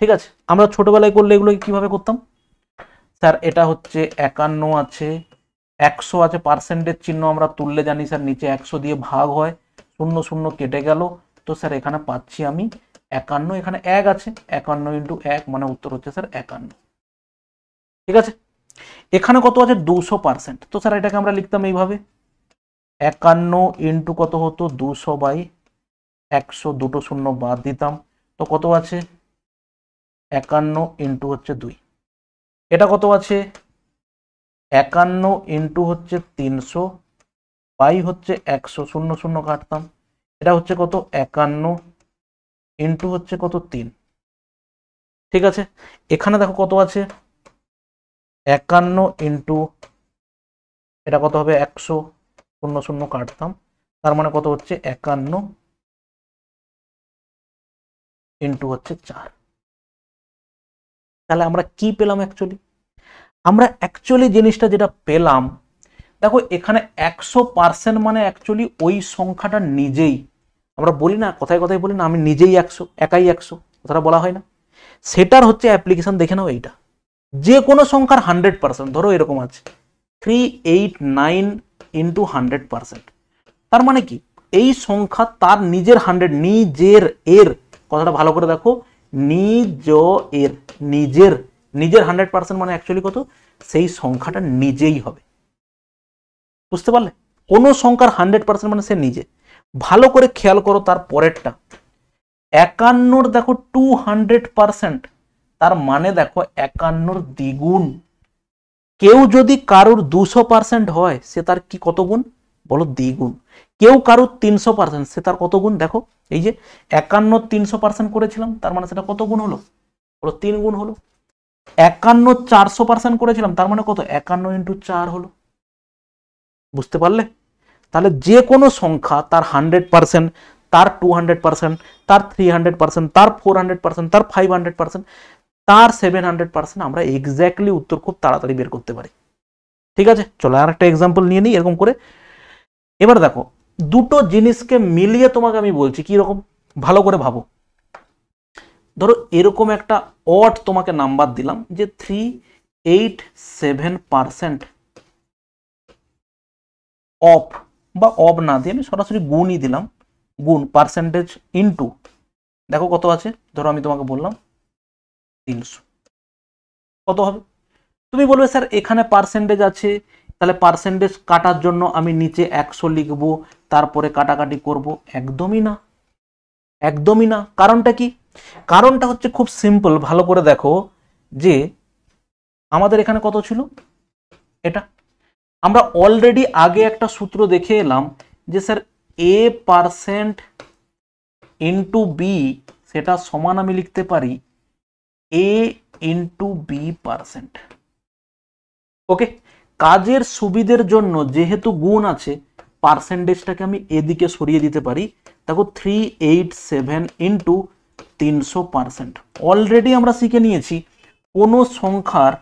Speaker 1: ঠিক আছে আমরা ছোটবেলায় করলে এগুলো কিভাবে করতাম স্যার এটা হচ্ছে একান্ন আছে একশো আছে পার্সেন্টের চিহ্ন আমরা তুললে জানি স্যার নিচে একশো দিয়ে ভাগ হয় শূন্য শূন্য কেটে গেল তো স্যার এখানে পাচ্ছি আমি একান্ন এখানে এক আছে একান্ন ইন্টু এক মানে উত্তর হচ্ছে স্যার একান্ন ঠিক আছে এখানে কত আছে দুশো পার্সেন্ট তো স্যার এটাকে আমরা লিখতাম এইভাবে একান্ন ইন্টু কত হতো দুশো বাই একশো দুটো শূন্য বাদ দিতাম তো কত আছে একান্ন ইন্টু হচ্ছে দুই এটা কত আছে একান্ন ইন্টু হচ্ছে তিনশো বাই হচ্ছে একশো শূন্য শূন্য কাটতাম এটা হচ্ছে কত একান্ন ইন্টু হচ্ছে কত তিন ঠিক আছে এখানে দেখো কত আছে একান্ন
Speaker 2: ইন্টু এটা কত হবে একশো শূন্য শূন্য কাটতাম তার মানে কত হচ্ছে একান্ন ইন্টু হচ্ছে চার তাহলে আমরা কি পেলাম অ্যাকচুয়ালি আমরা অ্যাকচুয়ালি
Speaker 1: জিনিসটা যেটা পেলাম দেখো এখানে একশো পার্সেন্ট মানে অ্যাকচুয়ালি ওই সংখ্যাটা নিজেই আমরা বলি না কথায় কথায় বলি না আমি নিজেই একশো একাই একশো কথাটা বলা হয় না সেটার হচ্ছে অ্যাপ্লিকেশান দেখে নাও এইটা যে কোনো সংখ্যার হান্ড্রেড পার্সেন্ট ধরো এরকম আছে three eight nine into hundred percent তার মানে কি এই সংখ্যা তার নিজের হান্ড্রেড নিজের এর কথাটা ভালো করে দেখো নিজ এর নিজের নিজের হান্ড্রেড পার্সেন্ট মানে অ্যাকচুয়ালি কত সেই সংখ্যাটা নিজেই হবে বুঝতে পারলে কোনো সংখ্যার হান্ড্রেড পার্সেন্ট মানে সে নিজে ভালো করে খেয়াল করো তার পরেরটা একান্নর দেখো টু হান্ড্রেড পার্সেন্ট তার মানে দেখো একান্নর দ্বিগুণ কেউ যদি কারোর দুশো পার্সেন্ট হয় সে তার কি কত গুণ বলো দ্বিগুণ কেউ কারোর তিনশো পার্সেন্ট সে তার কত গুণ দেখো এই যে একান্ন তিনশো পার্সেন্ট করেছিলাম তার মানে সেটা কত গুণ হলো ওর তিন গুণ হলো একান্ন চারশো পার্সেন্ট করেছিলাম তার মানে কত একান্ন ইন্টু চার হলো বুঝতে পারলে তাহলে যে কোনো সংখ্যা তার হান্ড্রেড পার্সেন্ট তার টু হান্ড্রেড পার্সেন্ট তার থ্রি হান্ড্রেড পার্সেন্ট তার ফোর হান্ড্রেড পার্সেন্ট তার ফাইভ হান্ড্রেড পার্সেন্ট তার সেভেন হান্ড্রেড পার্সেন্ট আমরা এক্স্যাক্টলি উত্তর খুব তাড়াতাড়ি বের করতে পারি ঠিক আছে চলো আর একটা এক্সাম্পল নিয়ে নিই এরকম করে এবার দেখো দুটো জিনিসকে মিলিয়ে তোমাকে আমি বলছি কি রকম ভালো করে ভাবো ধরো এরকম একটা অট তোমাকে নাম্বার দিলাম যে three eight seven percent of বা অব না দিয়ে আমি সরাসরি গুণই দিলাম গুণ পার্সেন্টেজ ইনটু দেখো কত আছে ধরো আমি তোমাকে বললাম তিনশো কত হবে তুমি বলবে স্যার এখানে পার্সেন্টেজ আছে তাহলে পার্সেন্টেজ কাটার জন্য আমি নিচে একশো লিখব তারপরে কাটাকাটি করব একদমই না একদমই না কারণটা কি কারণটা হচ্ছে খুব সিম্পল ভালো করে দেখো যে আমাদের এখানে কত ছিল এটা আমরা অলরেডি আগে একটা সূত্র দেখে এলাম যে sir A percent into B সেটা সমান আমি লিখতে পারি A into B percent okay কাজের সুবিধের জন্য যেহেতু গুণ আছে পার্সেন্টেজটাকে আমি এদিকে সরিয়ে দিতে পারি দেখো থ্রি এইট সেভেন ইন্টু তিনশো পার্সেন্ট অলরেডি আমরা শিখে নিয়েছি কোনো সংখ্যার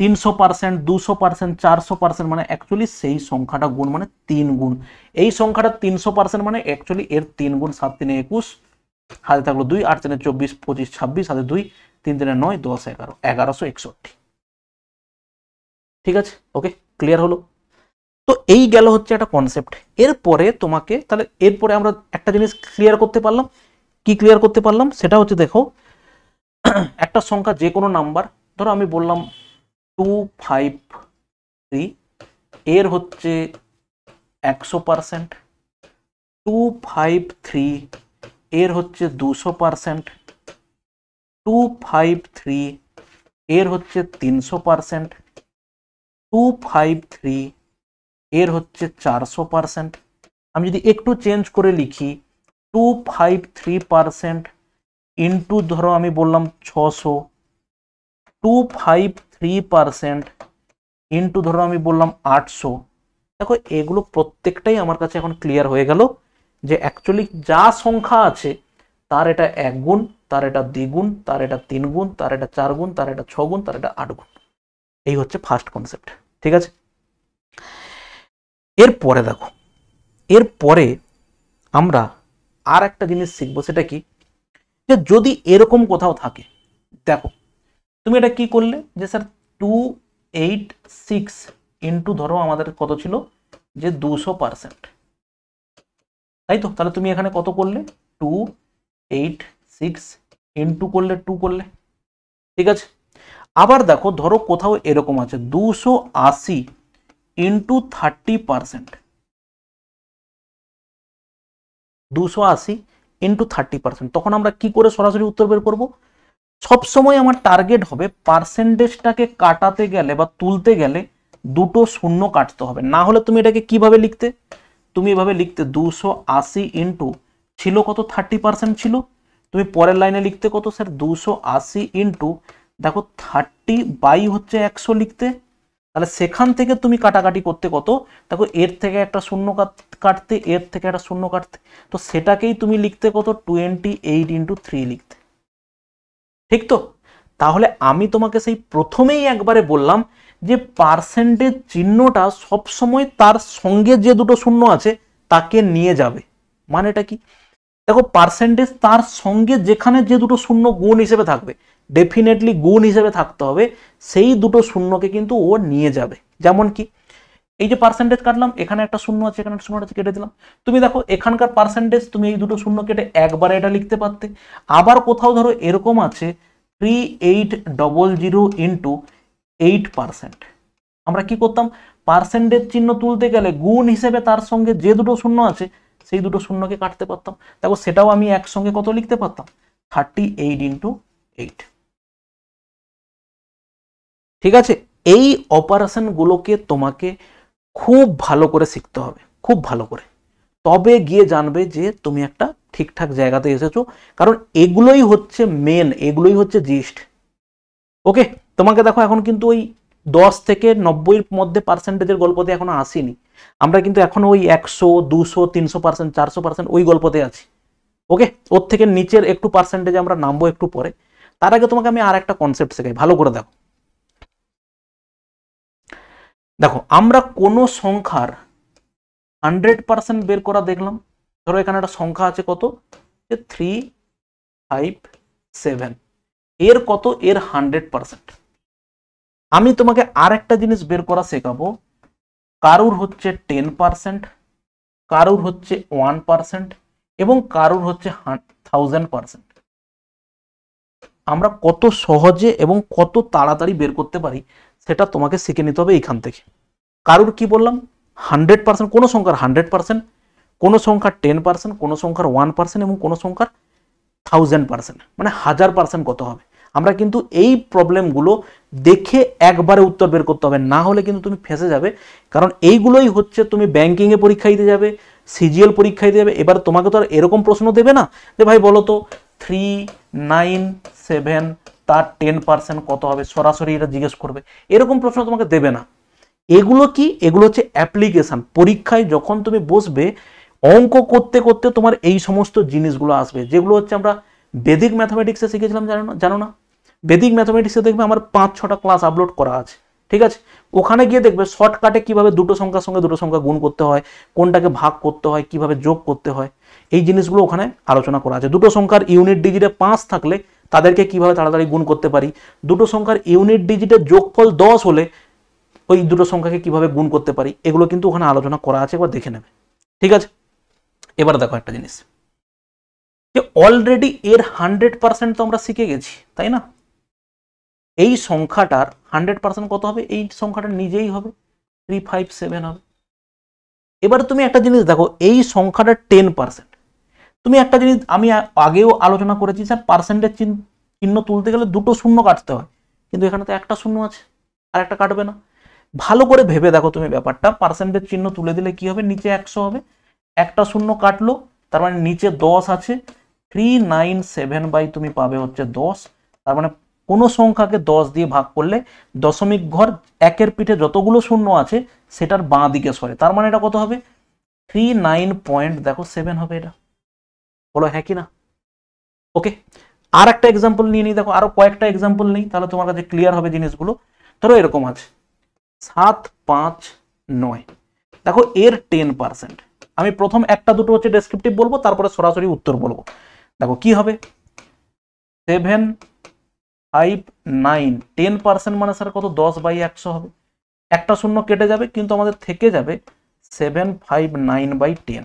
Speaker 1: তিনশো পার্সেন্ট দুশো পার্সেন্ট চারশো পার্সেন্ট মানে অ্যাকচুয়ালি সেই সংখ্যাটা গুণ মানে তিন গুণ এই সংখ্যাটা তিনশো পার্সেন্ট মানে অ্যাকচুয়ালি এর তিন গুণ সাত তিনে একুশ হাতে থাকলো দুই আট তিনে চব্বিশ পঁচিশ ছাব্বিশ হাতে দুই তিন তিনে নয় দশ এগারো এগারোশো একষট্টি ঠিক আছে ওকে ক্লিয়ার হলো তো এই গেল হচ্ছে একটা কনসেপ্ট এরপরে তোমাকে তাহলে এরপরে আমরা একটা জিনিস ক্লিয়ার করতে পারলাম কি ক্লিয়ার করতে পারলাম সেটা হচ্ছে দেখো একটা সংখ্যা যে কোনো নাম্বার ধরো আমি বললাম টু ফাইভ থ্রি এর হচ্ছে একশো পারসেন্ট টু ফাইভ থ্রি এর হচ্ছে দুশো পারসেন্ট টু ফাইভ থ্রি এর হচ্ছে তিনশো পারসেন্ট টু ফাইভ থ্রি এর হচ্ছে চারশো পারসেন্ট আমি যদি একটু চেঞ্জ করে লিখি two five three percent into ধরো আমি বললাম ছশো two five three percent into ধরো আমি বললাম আটশো দেখো এগুলো প্রত্যেকটাই আমার কাছে এখন ক্লিয়ার হয়ে গেল যে অ্যাকচুয়ালি যা সংখ্যা আছে তার এটা এক গুণ তার এটা দ্বিগুণ তার এটা তিনগুণ তার এটা চার গুণ তার এটা ছগুণ তার এটা আট গুণ এই হচ্ছে ফার্স্ট কনসেপ্ট ঠিক আছে এরপরে দেখো এরপরে আমরা আর একটা জিনিস শিখবো সেটা কি যে যদি এরকম কোথাও থাকে দেখো তুমি এটা কি করলে যে sir two eight six into ধরো আমাদের কত ছিল যে দুশো পারসেন্ট তাই তো তাহলে তুমি এখানে কত করলে টু এইট সিক্স ইন্টু করলে টু করলে ঠিক আছে আবার দেখো ধরো কোথাও এরকম আছে দুশো আশি ইন্টু থার্টি পারসেন্ট দুশো আশি ইন্টু থার্টি পারসেন্ট তখন আমরা কি করে সরাসরি উত্তর বের করবো সবসময় আমার টার্গেট হবে পার্সেন্টেজটাকে কাটাতে গেলে বা তুলতে গেলে দুটো শূন্য কাটতে হবে না হলে তুমি এটাকে কিভাবে লিখতে তুমি এভাবে লিখতে দুশো আশি ইন্টু ছিল কত থার্টি পার্সেন্ট ছিল তুমি পরের লাইনে লিখতে কত স্যার দুশো আশি ইন্টু দেখো থার্টি বাই হচ্ছে একশো লিখতে তাহলে সেখান থেকে তুমি কাটাকাটি করতে কত দেখো এর থেকে একটা শূন্য কাটতে এর থেকে একটা শূন্য কাটতে তো সেটাকেই তুমি লিখতে কত টোয়েন্টি এইট ইন্টু থ্রি লিখতে ঠিক তো তাহলে আমি তোমাকে সেই প্রথমেই একবারে বললাম যে পার্সেন্টেজ চিহ্নটা সবসময় তার সঙ্গে যে দুটো শূন্য আছে তাকে নিয়ে যাবে মানেটা কি দেখো পার্সেন্টেজ তার সঙ্গে যেখানে যে দুটো শূন্য গুণ হিসেবে থাকবে ডেফিনেটলি গুণ হিসেবে থাকতে হবে সেই দুটো শূন্যকে কিন্তু ও নিয়ে যাবে যেমন কি এই যে পার্সেন্টেজ কাটলাম এখানে একটা শূন্য আছে এখানে একটা শূন্য আছে কেটে দিলাম তুমি দেখো এখানকার পার্সেন্টেজ তুমি এই দুটো শূন্য কেটে একবারে এটা লিখতে পারতে আবার কোথাও ধরো এরকম আছে three eight double zero into eight percent আমরা কি করতাম পার্সেন্টেজ চিহ্ন তুলতে গেলে গুণ হিসেবে তার সঙ্গে যে দুটো শূন্য আছে সেই দুটো শূন্যকে কাটতে পারতাম দেখো সেটাও আমি একসঙ্গে কত লিখতে পারতাম থার্টি এইট ইন্টু এইট ঠিক আছে এই অপারেশনগুলোকে তোমাকে খুব ভালো করে শিখতে হবে খুব ভালো করে তবে গিয়ে জানবে যে তুমি একটা ঠিকঠাক জায়গাতে এসেছো কারণ এগুলোই হচ্ছে মেন এগুলোই হচ্ছে জিস্ট ওকে তোমাকে দেখো এখন কিন্তু ওই দশ থেকে নব্বইয়ের মধ্যে পার্সেন্টেজের গল্পতে এখনো আসিনি আমরা কিন্তু এখন ওই একশো দুশো তিনশো পার্সেন্ট চারশো পার্সেন্ট ওই গল্পতে আছি ওকে ওর থেকে নিচের একটু পার্সেন্টেজ আমরা নামবো একটু পরে তার আগে তোমাকে আমি আর একটা কনসেপ্ট শেখাই ভালো করে দেখো দেখো আমরা কোনো সংখ্যার হান্ড্রেড পার্সেন্ট বের করা দেখলাম ধরো এখানে একটা সংখ্যা আছে কত যে থ্রি ফাইভ সেভেন এর কত এর হান্ড্রেড পার্সেন্ট আমি তোমাকে আর একটা জিনিস বের করা শেখাবো কারুর হচ্ছে টেন পার্সেন্ট কারুর হচ্ছে ওয়ান পার্সেন্ট এবং কারুর হচ্ছে থাউজেন্ড পার্সেন্ট আমরা কত সহজে এবং কত তাড়াতাড়ি বের করতে পারি সেটা তোমাকে শিখে নিতে হবে এইখান থেকে কারুর কি বললাম হান্ড্রেড পার্সেন্ট কোনো সংখ্যার হান্ড্রেড পার্সেন্ট কোনো সংখ্যার টেন পার্সেন্ট কোনো সংখ্যার ওয়ান পার্সেন্ট এবং কোনো সংখ্যার থাউজেন্ড পার্সেন্ট মানে হাজার পার্সেন্ট কত হবে আমরা কিন্তু এই প্রবলেমগুলো দেখে একবারে উত্তর বের করতে হবে না হলে কিন্তু তুমি ফেসে যাবে কারণ এইগুলোই হচ্ছে তুমি ব্যাঙ্কিংয়ে পরীক্ষা দিতে যাবে সিজিএল পরীক্ষা দিতে যাবে এবার তোমাকে তো আর এরকম প্রশ্ন দেবে না যে ভাই বলো তো থ্রি নাইন সেভেন তার টেন পার্সেন্ট কত হবে সরাসরি এটা জিজ্ঞেস করবে এরকম প্রশ্ন তোমাকে দেবে না এগুলো কি এগুলো হচ্ছে অ্যাপ্লিকেশান পরীক্ষায় যখন তুমি বসবে অঙ্ক করতে করতে তোমার এই সমস্ত জিনিসগুলো আসবে যেগুলো হচ্ছে আমরা বেদিক ম্যাথামেটিক্সে শিখেছিলাম জানো না জানো না বেদিক ম্যাথামেটিক্সে দেখবে আমার পাঁচ ছটা ক্লাস আপলোড করা আছে ঠিক আছে ওখানে গিয়ে দেখবে শর্টকাটে কিভাবে দুটো সংখ্যার সঙ্গে দুটো সংখ্যা গুণ করতে হয় কোনটাকে ভাগ করতে হয় কিভাবে যোগ করতে হয় এই জিনিসগুলো ওখানে আলোচনা করা আছে দুটো সংখ্যার ইউনিট ডিজিটে পাঁচ থাকলে তাদেরকে কিভাবে তাড়াতাড়ি গুণ করতে পারি দুটো সংখ্যার ইউনিট ডিজিটের যোগফল দশ হলে ওই দুটো সংখ্যাকে কিভাবে গুণ করতে পারি এগুলো কিন্তু ওখানে আলোচনা করা আছে বা দেখে নেবে ঠিক আছে এবার দেখো একটা জিনিস যে অলরেডি এর হান্ড্রেড পার্সেন্ট তো আমরা শিখে গেছি তাই না এই সংখ্যাটার হান্ড্রেড পার্সেন্ট কত হবে এই সংখ্যাটা নিজেই হবে থ্রি ফাইভ সেভেন হবে এবার তুমি একটা জিনিস দেখো এই সংখ্যাটা টেন পার্সেন্ট তুমি একটা জিনিস আমি আগেও আলোচনা করেছি স্যার পার্সেন্টেজ চিহ্ন তুলতে গেলে দুটো শূন্য কাটতে হয় কিন্তু এখানে তো একটা শূন্য আছে আর একটা কাটবে না ভালো করে ভেবে দেখো তুমি ব্যাপারটা পার্সেন্টেজ চিহ্ন তুলে দিলে কি হবে নিচে একশো হবে একটা শূন্য কাটলো তার মানে নিচে দশ আছে থ্রি নাইন সেভেন বাই তুমি পাবে হচ্ছে দশ তার মানে কোনো সংখ্যাকে দশ দিয়ে ভাগ করলে দশমিক ঘর একের পিঠে যতগুলো শূন্য আছে সেটার বাঁ দিকে সরে তার মানে এটা কত হবে থ্রি নাইন পয়েন্ট দেখো সেভেন হবে এটা বলো হ্যাঁ কি না ওকে আর একটা এক্সাম্পল নিয়ে নিই দেখো আরো কয়েকটা এক্সাম্পল নেই তাহলে তোমার কাছে ক্লিয়ার হবে জিনিসগুলো ধরো এরকম আছে সাত পাঁচ নয় দেখো এর টেন পার্সেন্ট আমি প্রথম একটা দুটো হচ্ছে ডেসক্রিপটিভ বলবো তারপরে সরাসরি উত্তর বলবো দেখো কি হবে seven five nine ten percent মানে স্যার কত দশ বাই একশো হবে একটা শূন্য কেটে যাবে কিন্তু আমাদের থেকে যাবে seven five nine by ten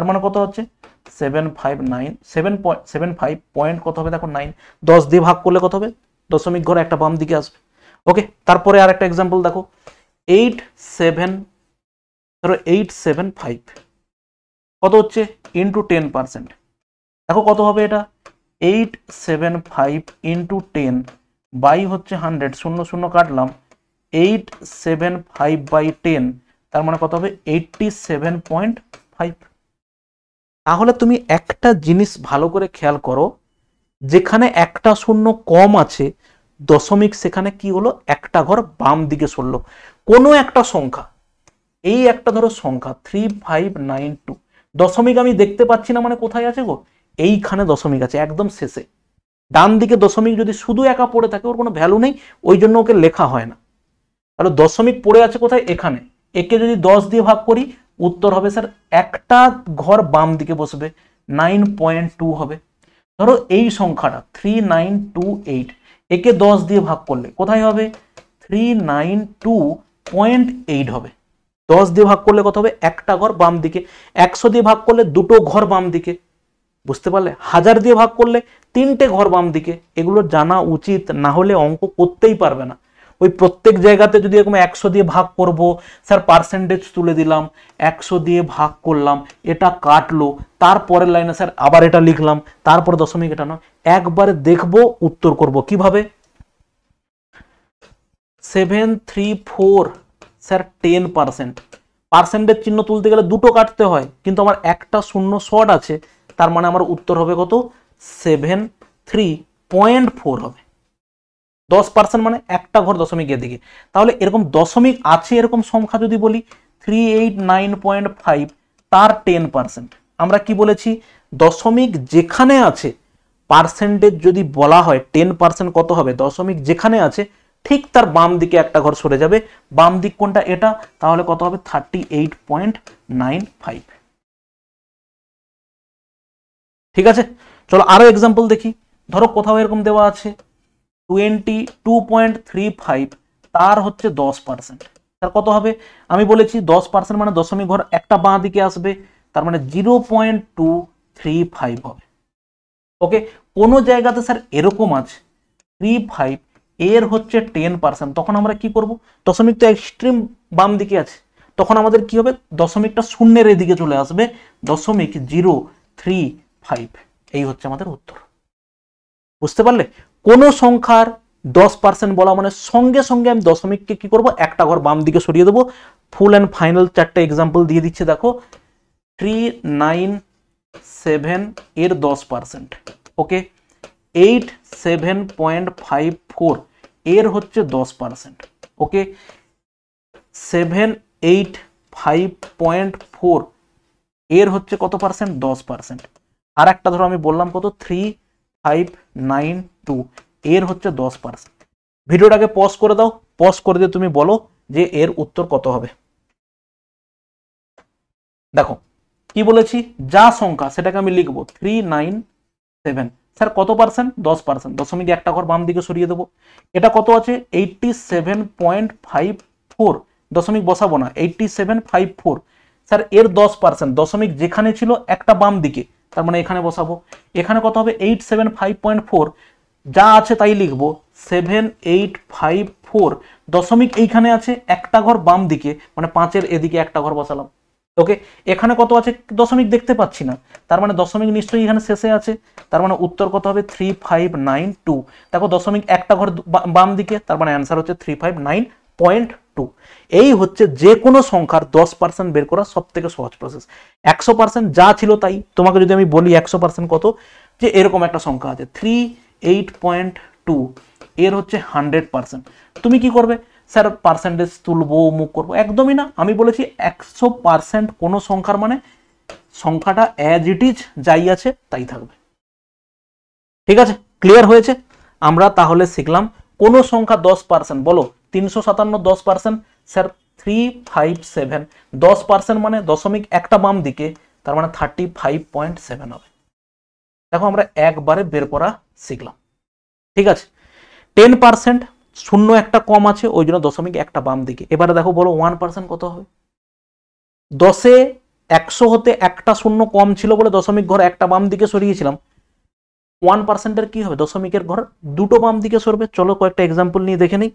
Speaker 1: তার মানে কত হচ্ছে seven five nine seven point seven five point কত হবে দেখো নাইন দশ দিয়ে ভাগ করলে কত হবে দশমিক ঘরে একটা বাম দিকে আসবে ওকে তারপরে আর একটা এক্সাম্পল দেখো এইট সেভেন ধরো এইট সেভেন ফাইভ কত হচ্ছে ইন্টু টেন পার্সেন্ট দেখো কত হবে এটা eight seven five into ten by হচ্ছে হান্ড্রেড শূন্য শূন্য কাটলাম eight seven five by ten তার মানে কত হবে এইটটি সেভেন পয়েন্ট ফাইভ তাহলে তুমি একটা জিনিস ভালো করে খেয়াল করো যেখানে একটা শূন্য কম আছে দশমিক সেখানে কি হলো একটা ঘর বাম দিকে সরল কোনো একটা সংখ্যা এই একটা ধরো সংখ্যা থ্রি ফাইভ নাইন টু দশমিক আমি দেখতে পাচ্ছি না মানে কোথায় আছে গো এইখানে দশমিক আছে একদম শেষে ডান দিকে দশমিক যদি শুধু একা পড়ে থাকে ওর কোনো ভ্যালু নেই ওই জন্য ওকে লেখা হয় না তাহলে দশমিক পড়ে আছে কোথায় এখানে একে যদি দশ দিয়ে ভাগ করি উত্তর হবে স্যার একটা ঘর বাম দিকে বসবে নাইন পয়েন্ট টু হবে ধরো এই সংখ্যাটা থ্রি নাইন টু এইট একে দশ দিয়ে ভাগ করলে কোথায় হবে three nine two point eight হবে দশ দিয়ে ভাগ করলে কত হবে একটা ঘর বাম দিকে একশো দিয়ে ভাগ করলে দুটো ঘর বাম দিকে বুঝতে পারলে হাজার দিয়ে ভাগ করলে তিনটে ঘর বাম দিকে এগুলো জানা উচিত না হলে অঙ্ক করতেই পারবে না ওই প্রত্যেক জায়গাতে যদি এরকম একশো দিয়ে ভাগ করব স্যার পার্সেন্টেজ তুলে দিলাম একশো দিয়ে ভাগ করলাম এটা কাটলো তারপরের লাইনে স্যার আবার এটা লিখলাম তারপর দশমিক এটা নয় একবারে দেখব উত্তর করব কিভাবে seven three four sir ten percent পার্সেন্টের চিহ্ন তুলতে গেলে দুটো কাটতে হয় কিন্তু আমার একটা শূন্য শর্ট আছে তার মানে আমার উত্তর হবে কত সেভেন থ্রি পয়েন্ট ফোর হবে দশ পার্সেন্ট মানে একটা ঘর দশমিকের দিকে তাহলে এরকম দশমিক আছে এরকম সংখ্যা যদি বলি three eight nine point five তার টেন পার্সেন্ট আমরা কি বলেছি দশমিক যেখানে আছে পার্সেন্টেজ যদি বলা হয় টেন পার্সেন্ট কত হবে দশমিক যেখানে আছে ঠিক তার বাম দিকে একটা ঘর সরে যাবে বাম দিক কোনটা এটা তাহলে কত হবে thirty eight point nine five
Speaker 2: ঠিক আছে চলো আরও এক্সাম্পল দেখি ধরো কোথাও এরকম দেওয়া আছে twenty two point three five তার
Speaker 1: হচ্ছে দশ পার্সেন্ট তার কত হবে আমি বলেছি দশ পার্সেন্ট মানে দশমিক ঘর একটা বাঁ দিকে আসবে তার মানে zero point two three five হবে ওকে কোনো জায়গাতে স্যার এরকম আছে থ্রি ফাইভ এর হচ্ছে টেন পার্সেন্ট তখন আমরা কি করব দশমিক তো এক্সট্রিম বাম দিকে আছে তখন আমাদের কি হবে দশমিকটা শূন্যের এদিকে চলে আসবে দশমিক জিরো থ্রি ফাইভ এই হচ্ছে আমাদের উত্তর বুঝতে পারলে কোনো সংখ্যার দশ পার্সেন্ট বলা মানে সঙ্গে সঙ্গে আমি দশমিককে কি করব একটা ঘর বাম দিকে সরিয়ে দেবো ফুল অ্যান্ড ফাইনাল চারটে এক্সাম্পল দিয়ে দিচ্ছে দেখো থ্রি নাইন সেভেন এর দশ percent okay eight seven point five four এর হচ্ছে দশ percent okay seven eight five point four এর হচ্ছে কত পার্সেন্ট দশ পার্সেন্ট আর একটা ধরো আমি বললাম কত থ্রি ফাইভ নাইন টু এর হচ্ছে দশ পার্সেন্ট ভিডিওটাকে পজ করে দাও পজ করে দিয়ে তুমি বলো যে এর উত্তর কত হবে দেখো কি বলেছি যা সংখ্যা সেটাকে আমি লিখবো থ্রি নাইন সেভেন স্যার কত পার্সেন্ট দশ পার্সেন্ট দশমিক একটা ঘর বাম দিকে সরিয়ে দেবো এটা কত আছে eighty seven point five four দশমিক বসাবো না eighty seven five four sir এর দশ পার্সেন্ট দশমিক যেখানে ছিল একটা বাম দিকে তার মানে এখানে বসাবো এখানে কত হবে eight seven five point four যা আছে তাই লিখবো সেভেন এইট ফাইভ ফোর দশমিক এইখানে আছে একটা ঘর বাম দিকে মানে পাঁচের এদিকে একটা ঘর বসালাম ওকে এখানে কত আছে দশমিক দেখতে পাচ্ছি না তার মানে দশমিক নিশ্চয়ই এখানে শেষে আছে তার মানে উত্তর কত হবে থ্রি ফাইভ নাইন টু দেখো দশমিক একটা ঘর বাম দিকে তার মানে অ্যান্সার হচ্ছে three five nine point two এই হচ্ছে যে কোনো সংখ্যার দশ পার্সেন্ট বের করা সব থেকে সহজ প্রসেস একশো পার্সেন্ট যা ছিল তাই তোমাকে যদি আমি বলি একশো পার্সেন্ট কত যে এরকম একটা সংখ্যা আছে থ্রি এইট পয়েন্ট টু এর হচ্ছে হান্ড্রেড পার্সেন্ট তুমি কি করবে স্যার পার্সেন্টেজ তুলবো মুখ করবো একদমই না আমি বলেছি একশো পার্সেন্ট কোনো সংখ্যার মানে সংখ্যাটা অ্যাজ ইট ইজ যাই আছে তাই থাকবে ঠিক আছে ক্লিয়ার হয়েছে আমরা তাহলে শিখলাম কোনো সংখ্যা দশ পার্সেন্ট বলো তিনশো সাতান্ন দশ percent sir three five seven দশ পার্সেন্ট মানে দশমিক একটা বাম দিকে তার মানে থার্টি ফাইভ পয়েন্ট সেভেন হবে দেখো আমরা একবারে বের করা শিখলাম ঠিক আছে টেন পার্সেন্ট শূন্য একটা কম আছে ওই জন্য দশমিক একটা বাম দিকে এবারে দেখো বলো ওয়ান পার্সেন্ট কত হবে দশে একশো হতে একটা শূন্য কম ছিল বলে দশমিক ঘর একটা বাম দিকে সরিয়েছিলাম ওয়ান পার্সেন্টের কী হবে দশমিকের ঘর দুটো বাম দিকে সরবে চলো কয়েকটা এক্সাম্পল নিয়ে দেখে নিই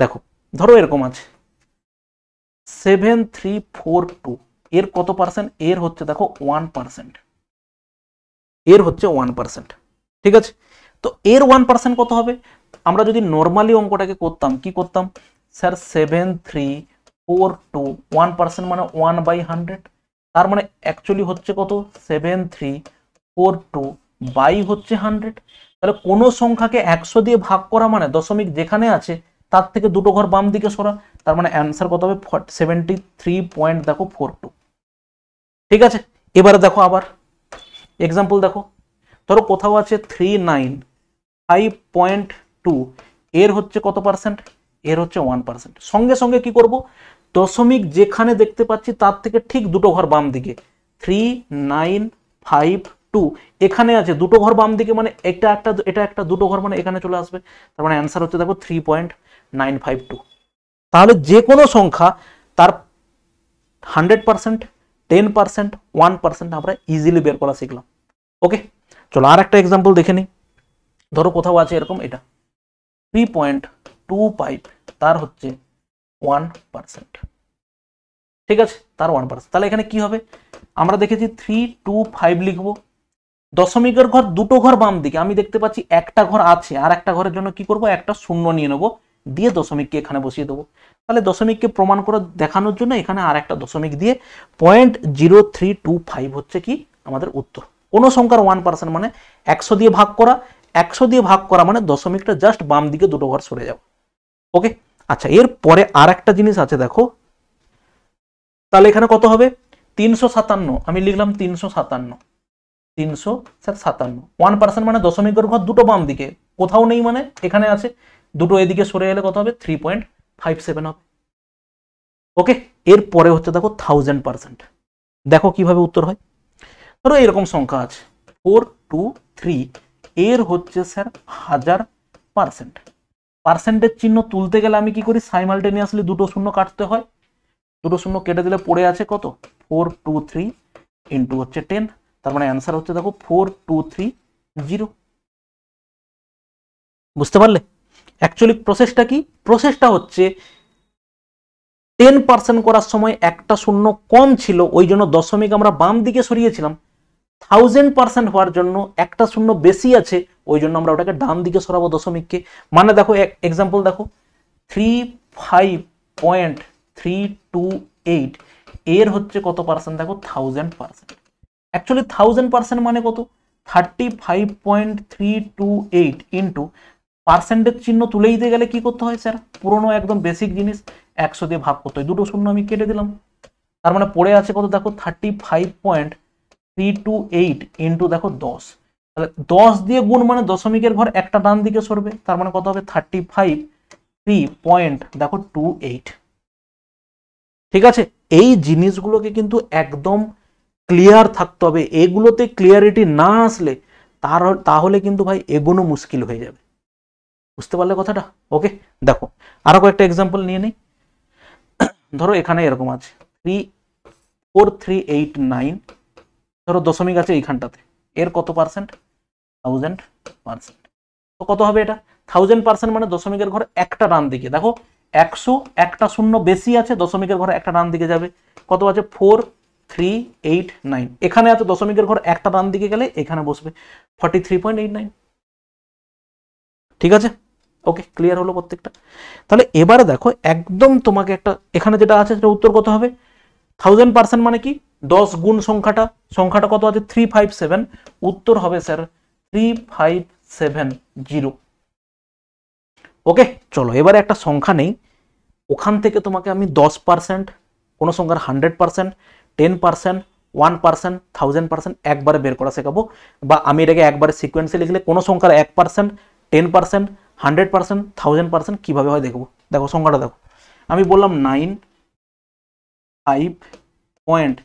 Speaker 1: দেখো ধরো এরকম আছে সেভেন থ্রি ফোর টু এর কত পার্সেন্ট এর হচ্ছে দেখো ওয়ান পার্সেন্ট এর হচ্ছে ওয়ান পার্সেন্ট ঠিক আছে তো এর ওয়ান পার্সেন্ট কত হবে আমরা যদি নর্মালি অঙ্কটাকে করতাম কি করতাম sir seven three four two one percent মানে ওয়ান বাই হান্ড্রেড তার মানে অ্যাকচুয়ালি হচ্ছে কত seven three four two by হচ্ছে হান্ড্রেড তাহলে কোনো সংখ্যাকে একশো দিয়ে ভাগ করা মানে দশমিক যেখানে আছে তার থেকে দুটো ঘর বাম দিকে সরা তার মানে অ্যান্সার কত হবে সেভেন্টি থ্রি পয়েন্ট দেখো ফোর টু ঠিক আছে এবারে দেখো আবার এক্সাম্পল দেখো ধরো কোথাও আছে three nine five point two এর হচ্ছে কত পার্সেন্ট এর হচ্ছে ওয়ান পার্সেন্ট সঙ্গে সঙ্গে কি করব দশমিক যেখানে দেখতে পাচ্ছি তার থেকে ঠিক দুটো ঘর বাম দিকে থ্রি নাইন ফাইভ টু এখানে আছে দুটো ঘর বাম দিকে মানে এটা একটা এটা একটা দুটো ঘর মানে এখানে চলে আসবে তার মানে অ্যান্সার হচ্ছে দেখো three point nine five two তাহলে যে কোনো সংখ্যা তার hundred percent ten percent one percent আমরা ইজিলি বের করা শিখলাম ওকে চলো আর একটা এক্সাম্পল দেখে নিই ধরো কোথাও আছে এরকম এটা থ্রি পয়েন্ট টু ফাইভ তার হচ্ছে ওয়ান পারসেন্ট ঠিক আছে তার ওয়ান পার্সেন্ট তাহলে এখানে কি হবে আমরা দেখেছি থ্রি টু ফাইভ লিখবো দশমিকের ঘর দুটো ঘর বাম দিকে আমি দেখতে পাচ্ছি একটা ঘর আছে আর একটা ঘরের জন্য কি করব একটা শূন্য নিয়ে নেবো দিয়ে দশমিককে এখানে বসিয়ে দেবো তাহলে দশমিককে প্রমাণ করে দেখানোর জন্য এখানে আর একটা দশমিক দিয়ে point zero three two five হচ্ছে কি আমাদের উত্তর কোনো সংখ্যার ওয়ান পার্সেন্ট মানে একশো দিয়ে ভাগ করা একশো দিয়ে ভাগ করা মানে দশমিকটা জাস্ট বাম দিকে দুটো ঘর সরে যাও ওকে আচ্ছা এর পরে আর একটা জিনিস আছে দেখো তাহলে এখানে কত হবে তিনশো সাতান্ন আমি লিখলাম তিনশো সাতান্ন তিনশো সাতান্ন ওয়ান পার্সেন্ট মানে দশমিকের ঘর দুটো বাম দিকে কোথাও নেই মানে এখানে আছে দুটো এদিকে সরে গেলে কত হবে থ্রি পয়েন্ট ফাইভ সেভেন হবে ওকে এর পরে হচ্ছে দেখো থাউজেন্ড পার্সেন্ট দেখো কিভাবে উত্তর হয় ধরো এরকম সংখ্যা আছে ফোর টু থ্রি এর হচ্ছে স্যার হাজার পার্সেন্ট পার্সেন্টের চিহ্ন তুলতে গেলে আমি কি করি সাইমালটেনিয়াসলি দুটো শূন্য কাটতে হয় দুটো শূন্য কেটে দিলে পড়ে আছে কত ফোর টু থ্রি ইন্টু হচ্ছে টেন তার মানে অ্যান্সার হচ্ছে দেখো ফোর টু থ্রি জিরো বুঝতে পারলে অ্যাকচুয়ালি প্রসেসটা কি প্রসেসটা হচ্ছে টেন পার্সেন্ট করার সময় একটা শূন্য কম ছিল ওই জন্য দশমিক আমরা বাম দিকে সরিয়েছিলাম থাউজেন্ড পার্সেন্ট হওয়ার জন্য একটা শূন্য বেশি আছে ওই জন্য আমরা ওটাকে ডান দিকে সরাবো দশমিককে মানে দেখো এক্সাম্পল দেখো three five point three two eight এর হচ্ছে কত পার্সেন্ট দেখো thousand percent actually thousand percent মানে কত thirty five point three two eight into percentage চিহ্ন তুলে দিতে গেলে কি করতে হয় স্যার পুরনো একদম বেসিক জিনিস একশো দিয়ে ভাগ করতে হয় দুটো শূন্য আমি কেটে দিলাম তার মানে পড়ে আছে কত দেখো thirty five point three two eight into দেখো দশ তাহলে দশ দিয়ে গুণ মানে দশমিকের ঘর একটা ডান দিকে সরবে তার মানে কত হবে থার্টি ফাইভ থ্রি পয়েন্ট দেখো টু এইট ঠিক আছে এই জিনিসগুলোকে কিন্তু একদম ক্লিয়ার থাকতে হবে এগুলোতে ক্লিয়ারিটি না আসলে তার তাহলে কিন্তু ভাই এগোনো মুশকিল হয়ে যাবে বুঝতে পারলে কথাটা ওকে দেখো আরও কয়েকটা এক্সাম্পল নিয়ে নিই ধরো এখানে এরকম আছে three four three eight nine ধরো দশমিক আছে এইখানটাতে এর কত পার্সেন্ট থাউজেন্ড পার্সেন্ট তো কত হবে এটা থাউজেন্ড পার্সেন্ট মানে দশমিকের ঘর একটা ডান দিকে দেখো একশো একটা শূন্য বেশি আছে দশমিকের ঘর একটা ডান দিকে যাবে কত আছে ফোর থ্রি এইট নাইন এখানে আছে দশমিকের ঘর একটা ডান দিকে গেলে এখানে বসবে forty three point eight nine ঠিক আছে ওকে ক্লিয়ার হলো প্রত্যেকটা তাহলে এবারে দেখো একদম তোমাকে একটা এখানে যেটা আছে সেটা উত্তর কত হবে থাউজেন্ড পার্সেন্ট মানে কি দশ গুণ সংখ্যাটা সংখ্যাটা কত আছে থ্রি ফাইভ সেভেন উত্তর হবে sir three five seven zero okay চলো এবারে একটা সংখ্যা নেই ওখান থেকে তোমাকে আমি দশ পার্সেন্ট কোনো সংখ্যার hundred percent ten percent one percent thousand percent একবারে বের করা শেখাবো বা আমি এটাকে একবারে সিকোয়েন্সে লিখলে কোনো সংখ্যার এক percent ten percent hundred percent thousand percent কীভাবে হয় দেখবো দেখো সংখ্যাটা দেখো আমি বললাম nine five point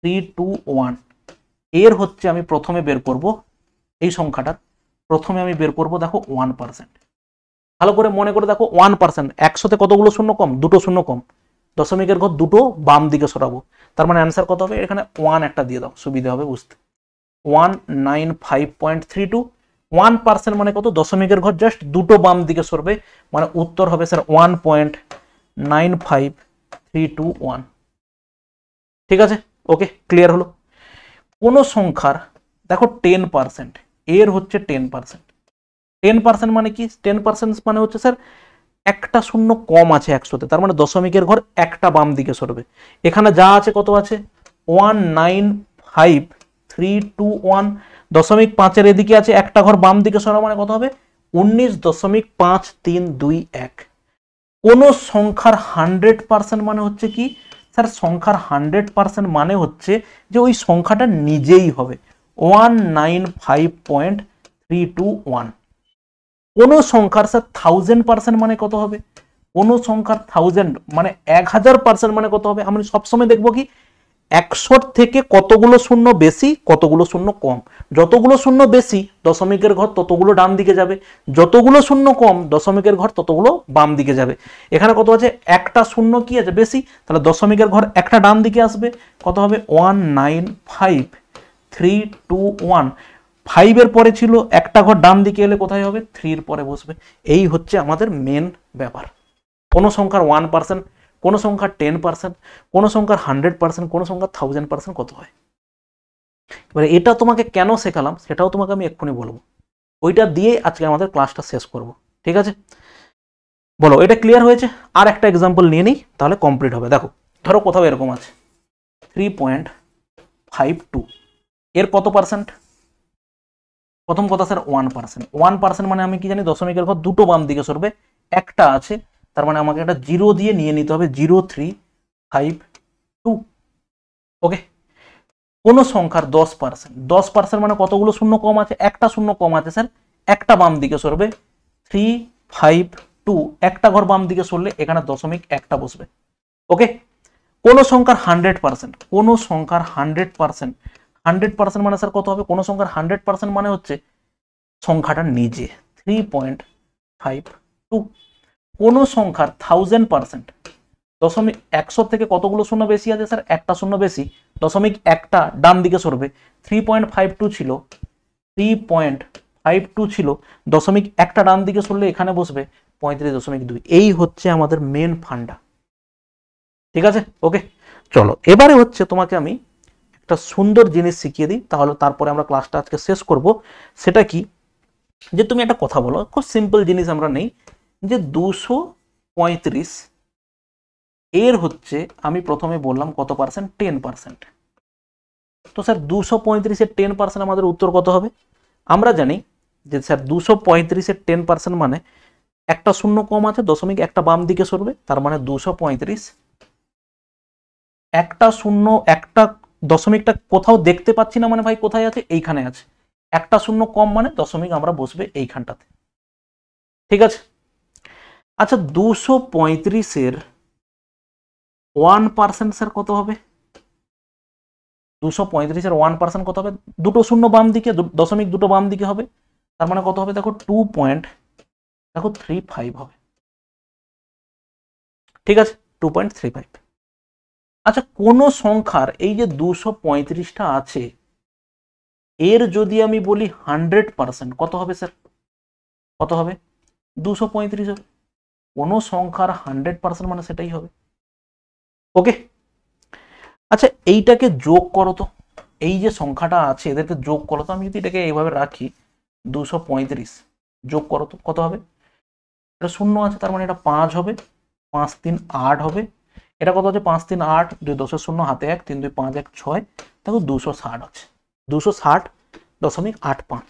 Speaker 1: three two one এর হচ্ছে আমি প্রথমে বের করব এই সংখ্যাটার প্রথমে আমি বের করব দেখো ওয়ান পার্সেন্ট ভালো করে মনে করে দেখো ওয়ান পার্সেন্ট একশোতে কতগুলো শূন্য কম দুটো শূন্য কম দশমিকের ঘর দুটো বাম দিকে সরাবো তার মানে অ্যান্সার কত হবে এখানে ওয়ান একটা দিয়ে দাও সুবিধা হবে বুঝতে one nine five point three two one percent মানে কত দশমিকের ঘর জাস্ট দুটো বাম দিকে সরবে মানে উত্তর হবে sir one point nine five three two one ঠিক আছে ওকে ক্লিয়ার হলো কোনো সংখ্যার দেখো টেন পার্সেন্ট এর হচ্ছে টেন পার্সেন্ট টেন পার্সেন্ট মানে কি টেন পার্সেন্ট মানে হচ্ছে স্যার একটা শূন্য কম আছে একশোতে তার মানে দশমিকের ঘর একটা বাম দিকে সরবে এখানে যা আছে কত আছে one nine five three two one দশমিক পাঁচের এদিকে আছে একটা ঘর বাম দিকে সরা মানে কত হবে উনিশ দশমিক পাঁচ তিন দুই এক কোনো সংখ্যার হান্ড্রেড পার্সেন্ট মানে হচ্ছে কি স্যার সংখ্যার হান্ড্রেড পার্সেন্ট মানে হচ্ছে যে ওই সংখ্যাটা নিজেই হবে one nine five point three two one কোনো সংখ্যার স্যার থাউজেন্ড পার্সেন্ট মানে কত হবে কোনো সংখ্যার থাউজেন্ড মানে এক হাজার পার্সেন্ট মানে কত হবে আমি সবসময় দেখবো কি একশোর থেকে কতগুলো শূন্য বেশি কতগুলো শূন্য কম যতগুলো শূন্য বেশি দশমিকের ঘর ততগুলো ডান দিকে যাবে যতগুলো শূন্য কম দশমিকের ঘর ততগুলো বাম দিকে যাবে এখানে কত আছে একটা শূন্য কি আছে বেশি তাহলে দশমিকের ঘর একটা ডান দিকে আসবে কত হবে one nine five three two one ফাইভের পরে ছিল একটা ঘর ডান দিকে এলে কোথায় হবে থ্রির পরে বসবে এই হচ্ছে আমাদের মেন ব্যাপার কোনো সংখ্যার ওয়ান পার্সেন্ট কোনো সংখ্যা টেন পার্সেন্ট কোনো সংখ্যার হান্ড্রেড পার্সেন্ট কোনো সংখ্যা থাউজেন্ড পার্সেন্ট কত হয় এবারে এটা তোমাকে কেন শেখালাম সেটাও তোমাকে আমি এক্ষুনি বলবো ওইটা দিয়ে আজকে আমাদের ক্লাসটা শেষ করব ঠিক আছে বলো এটা ক্লিয়ার হয়েছে আর একটা এক্সাম্পল নিয়ে নিই তাহলে কমপ্লিট হবে দেখো ধরো কোথাও এরকম আছে থ্রি পয়েন্ট ফাইভ টু এর কত পার্সেন্ট প্রথম কথা sir one percent one percent মানে আমি কি জানি দশমিকের পর দুটো বাম দিকে সরবে একটা আছে তার মানে আমাকে একটা জিরো দিয়ে নিয়ে নিতে হবে zero three five two okay কোনো সংখ্যার দশ পার্সেন্ট দশ পার্সেন্ট মানে কতগুলো শূন্য কম আছে একটা শূন্য কম আছে স্যার একটা বাম দিকে সরবে থ্রি ফাইভ টু একটা ঘর বাম দিকে সরলে এখানে দশমিক একটা বসবে ওকে কোনো সংখ্যার হান্ড্রেড পার্সেন্ট কোনো সংখ্যার হান্ড্রেড পার্সেন্ট হান্ড্রেড পার্সেন্ট মানে স্যার কত হবে কোনো সংখ্যার হান্ড্রেড পার্সেন্ট মানে হচ্ছে সংখ্যাটা নিজে থ্রি পয়েন্ট ফাইভ টু কোনো সংখ্যার থাউজেন্ড পার্সেন্ট দশমিক একশো থেকে কতগুলো শূন্য বেশি আছে স্যার একটা শূন্য বেশি দশমিক একটা ডান দিকে সরবে থ্রি পয়েন্ট ফাইভ টু ছিল থ্রি পয়েন্ট ফাইভ টু ছিল দশমিক একটা ডান দিকে সরলে এখানে বসবে পঁয়ত্রিশ দশমিক দুই এই হচ্ছে আমাদের মেন ফান্ডা ঠিক আছে ওকে চলো এবারে হচ্ছে তোমাকে আমি একটা সুন্দর জিনিস শিখিয়ে দিই তাহলে তারপরে আমরা ক্লাসটা আজকে শেষ করব সেটা কি যে তুমি একটা কথা বলো খুব সিম্পল জিনিস আমরা নেই যে দুশো পঁয়ত্রিশ এর হচ্ছে আমি প্রথমে বললাম কত পার্সেন্ট টেন পার্সেন্ট তো স্যার দুশো পঁয়ত্রিশের টেন পার্সেন্ট আমাদের উত্তর কত হবে আমরা জানি যে স্যার দুশো পঁয়ত্রিশের টেন পার্সেন্ট মানে একটা শূন্য কম আছে দশমিক একটা বাম দিকে সরবে তার মানে দুশো পঁয়ত্রিশ একটা শূন্য একটা দশমিকটা কোথাও দেখতে পাচ্ছি না মানে ভাই কোথায় আছে এইখানে আছে একটা শূন্য কম মানে দশমিক আমরা বসবে
Speaker 2: এইখানটাতে ঠিক আছে আচ্ছা দুশো পঁয়ত্রিশের ওয়ান পার্সেন্ট স্যার কত হবে দুশো
Speaker 1: পঁয়ত্রিশের ওয়ান পার্সেন্ট কত হবে দুটো শূন্য বাম দিকে দশমিক দুটো বাম দিকে হবে তার মানে কত হবে দেখো
Speaker 2: টু পয়েন্ট দেখো থ্রি ফাইভ হবে ঠিক আছে টু পয়েন্ট থ্রি ফাইভ আচ্ছা কোন সংখ্যার এই যে দুশো পঁয়ত্রিশটা
Speaker 1: আছে এর যদি আমি বলি হান্ড্রেড পার্সেন্ট কত হবে স্যার কত হবে দুশো পঁয়ত্রিশ হবে কোনো সংখ্যার হান্ড্রেড পার্সেন্ট মানে সেটাই হবে ওকে আচ্ছা এইটাকে যোগ করো তো এই যে সংখ্যাটা আছে এদেরকে যোগ করো তো আমি যদি এটাকে এইভাবে রাখি দুশো পঁয়ত্রিশ যোগ করো তো কত হবে এটা শূন্য আছে তার মানে এটা পাঁচ হবে পাঁচ তিন আট হবে এটা কত আছে পাঁচ তিন আট দুই দশের শূন্য হাতে এক তিন দুই পাঁচ এক ছয় তাহলে দুশো ষাট আছে দুশো ষাট দশমিক আট পাঁচ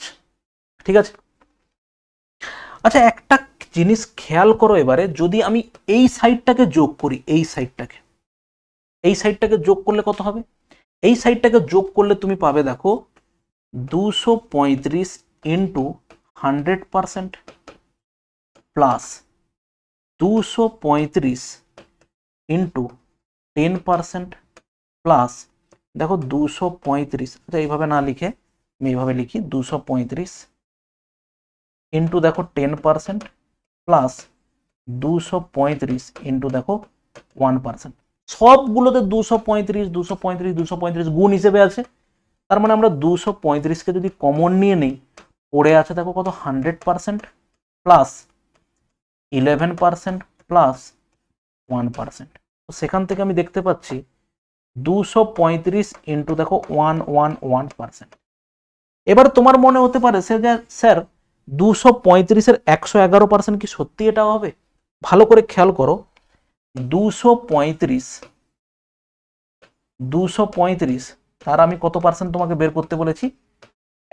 Speaker 1: ঠিক আছে আচ্ছা একটা জিনিস খেয়াল করো এবারে যদি আমি এই সাইডটাকে যোগ করি এই সাইডটাকে এই সাইডটাকে যোগ করলে কত হবে এই সাইডটাকে যোগ করলে তুমি পাবে দেখো দুশো পঁয়ত্রিশ ইন্টু হান্ড্রেড পারসেন্ট প্লাস দুশো পঁয়ত্রিশ ইন্টু টেন পারসেন্ট প্লাস দেখো দুশো পঁয়ত্রিশ আচ্ছা এইভাবে না লিখে আমি এইভাবে লিখি দুশো পঁয়ত্রিশ ইন্টু দেখো টেন পারসেন্ট প্লাস দুশো পঁয়ত্রিশ ইন্টু দেখো ওয়ান পার্সেন্ট সবগুলোতে দুশো পঁয়ত্রিশ দুশো পঁয়ত্রিশ দুশো পঁয়ত্রিশ গুণ হিসেবে আছে তার মানে আমরা দুশো পঁয়ত্রিশকে যদি কমন নিয়ে নিই পড়ে আছে দেখো কত hundred percent plus eleven percent plus one percent তো সেখান থেকে আমি দেখতে পাচ্ছি দুশো পঁয়ত্রিশ ইন্টু দেখো ওয়ান ওয়ান ওয়ান পার্সেন্ট এবার তোমার মনে হতে পারে সে যে স্যার দুশো পঁয়ত্রিশের একশো এগারো পার্সেন্ট কি সত্যি এটা হবে ভালো করে খেয়াল করো দুশো পঁয়ত্রিশ দুশো পঁয়ত্রিশ তার আমি কত পার্সেন্ট তোমাকে বের করতে বলেছি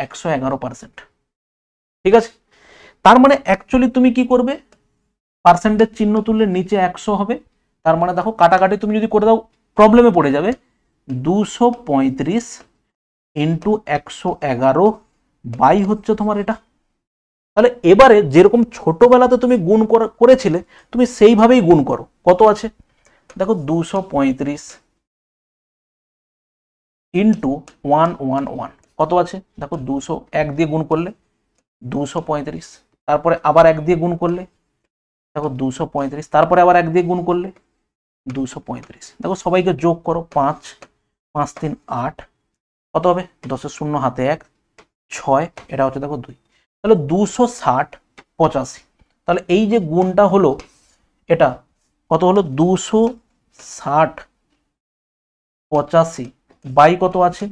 Speaker 1: একশো এগারো পার্সেন্ট ঠিক আছে তার মানে অ্যাকচুয়ালি তুমি কি করবে পার্সেন্টের চিহ্ন তুললে নিচে একশো হবে তার মানে দেখো কাটাকাটি তুমি যদি করে দাও প্রবলেমে পড়ে যাবে দুশো পঁয়ত্রিশ ইন্টু একশো এগারো বাই হচ্ছে তোমার এটা তাহলে এবারে যেরকম ছোটোবেলাতে তুমি গুণ করেছিলে তুমি সেইভাবেই গুণ করো কত আছে দেখো দুশো পঁয়ত্রিশ ইন্টু ওয়ান ওয়ান ওয়ান কত আছে দেখো দুশো এক দিয়ে গুণ করলে দুশো পঁয়ত্রিশ তারপরে আবার এক দিয়ে গুণ করলে দেখো দুশো পঁয়ত্রিশ তারপরে আবার এক দিয়ে গুণ করলে দুশো পঁয়ত্রিশ দেখো সবাইকে যোগ করো পাঁচ পাঁচ তিন আট কত হবে দশের শূন্য হাতে এক ছয় এটা হচ্ছে দেখো দুই তাহলে দুশো ষাট পঁচাশি তাহলে এই যে গুণটা হলো এটা কত হলো দুশো ষাট পঁচাশি বাই কত আছে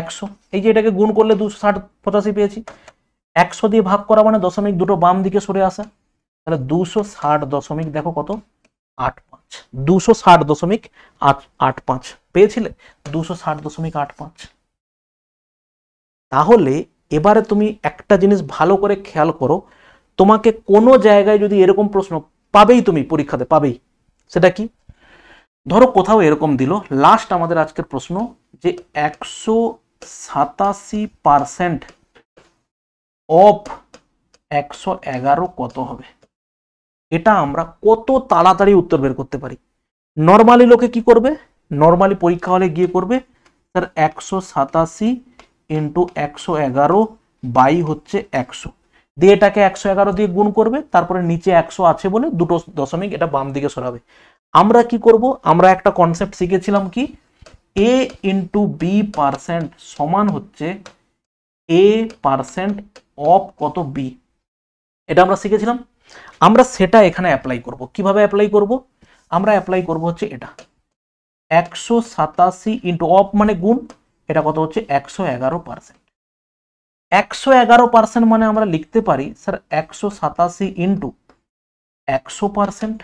Speaker 1: একশো এই যে এটাকে গুণ করলে দুশো ষাট পঁচাশি পেয়েছি একশো দিয়ে ভাগ করা মানে দশমিক দুটো বাম দিকে সরে আসা তাহলে দুশো ষাট দশমিক দেখো কত আট পাঁচ দুশো ষাট দশমিক আট আট পাঁচ পেয়েছিলে দুশো ষাট দশমিক আট পাঁচ তাহলে এবারে তুমি একটা জিনিস ভালো করে খেয়াল করো তোমাকে কোনো জায়গায় যদি এরকম প্রশ্ন পাবেই তুমি পরীক্ষাতে পাবেই সেটা কি ধরো কোথাও এরকম দিল লাস্ট আমাদের আজকের প্রশ্ন যে একশো সাতাশি পারসেন্ট অফ একশো এগারো কত হবে এটা আমরা কত তাড়াতাড়ি উত্তর বের করতে পারি নর্মালি লোকে কি করবে নর্মালি পরীক্ষা হলে গিয়ে করবে স্যার একশো সাতাশি ইন্টু একশো এগারো বাই হচ্ছে একশো দিয়ে এটাকে একশো এগারো দিয়ে গুণ করবে তারপরে নিচে একশো আছে বলে দুটো দশমিক এটা বাম দিকে সরাবে আমরা কি করব আমরা একটা কনসেপ্ট শিখেছিলাম কি এ ইন্টু বি পার্সেন্ট সমান হচ্ছে এ পার্সেন্ট অফ কত বি এটা আমরা শিখেছিলাম আমরা সেটা এখানে অ্যাপ্লাই করব কিভাবে অ্যাপ্লাই করব আমরা অ্যাপ্লাই করব হচ্ছে এটা একশো সাতাশি ইন্টু অফ মানে গুণ এটা কত হচ্ছে একশো এগারো পার্সেন্ট একশো এগারো পার্সেন্ট মানে আমরা লিখতে পারি স্যার একশো সাতাশি ইন্টু একশো পার্সেন্ট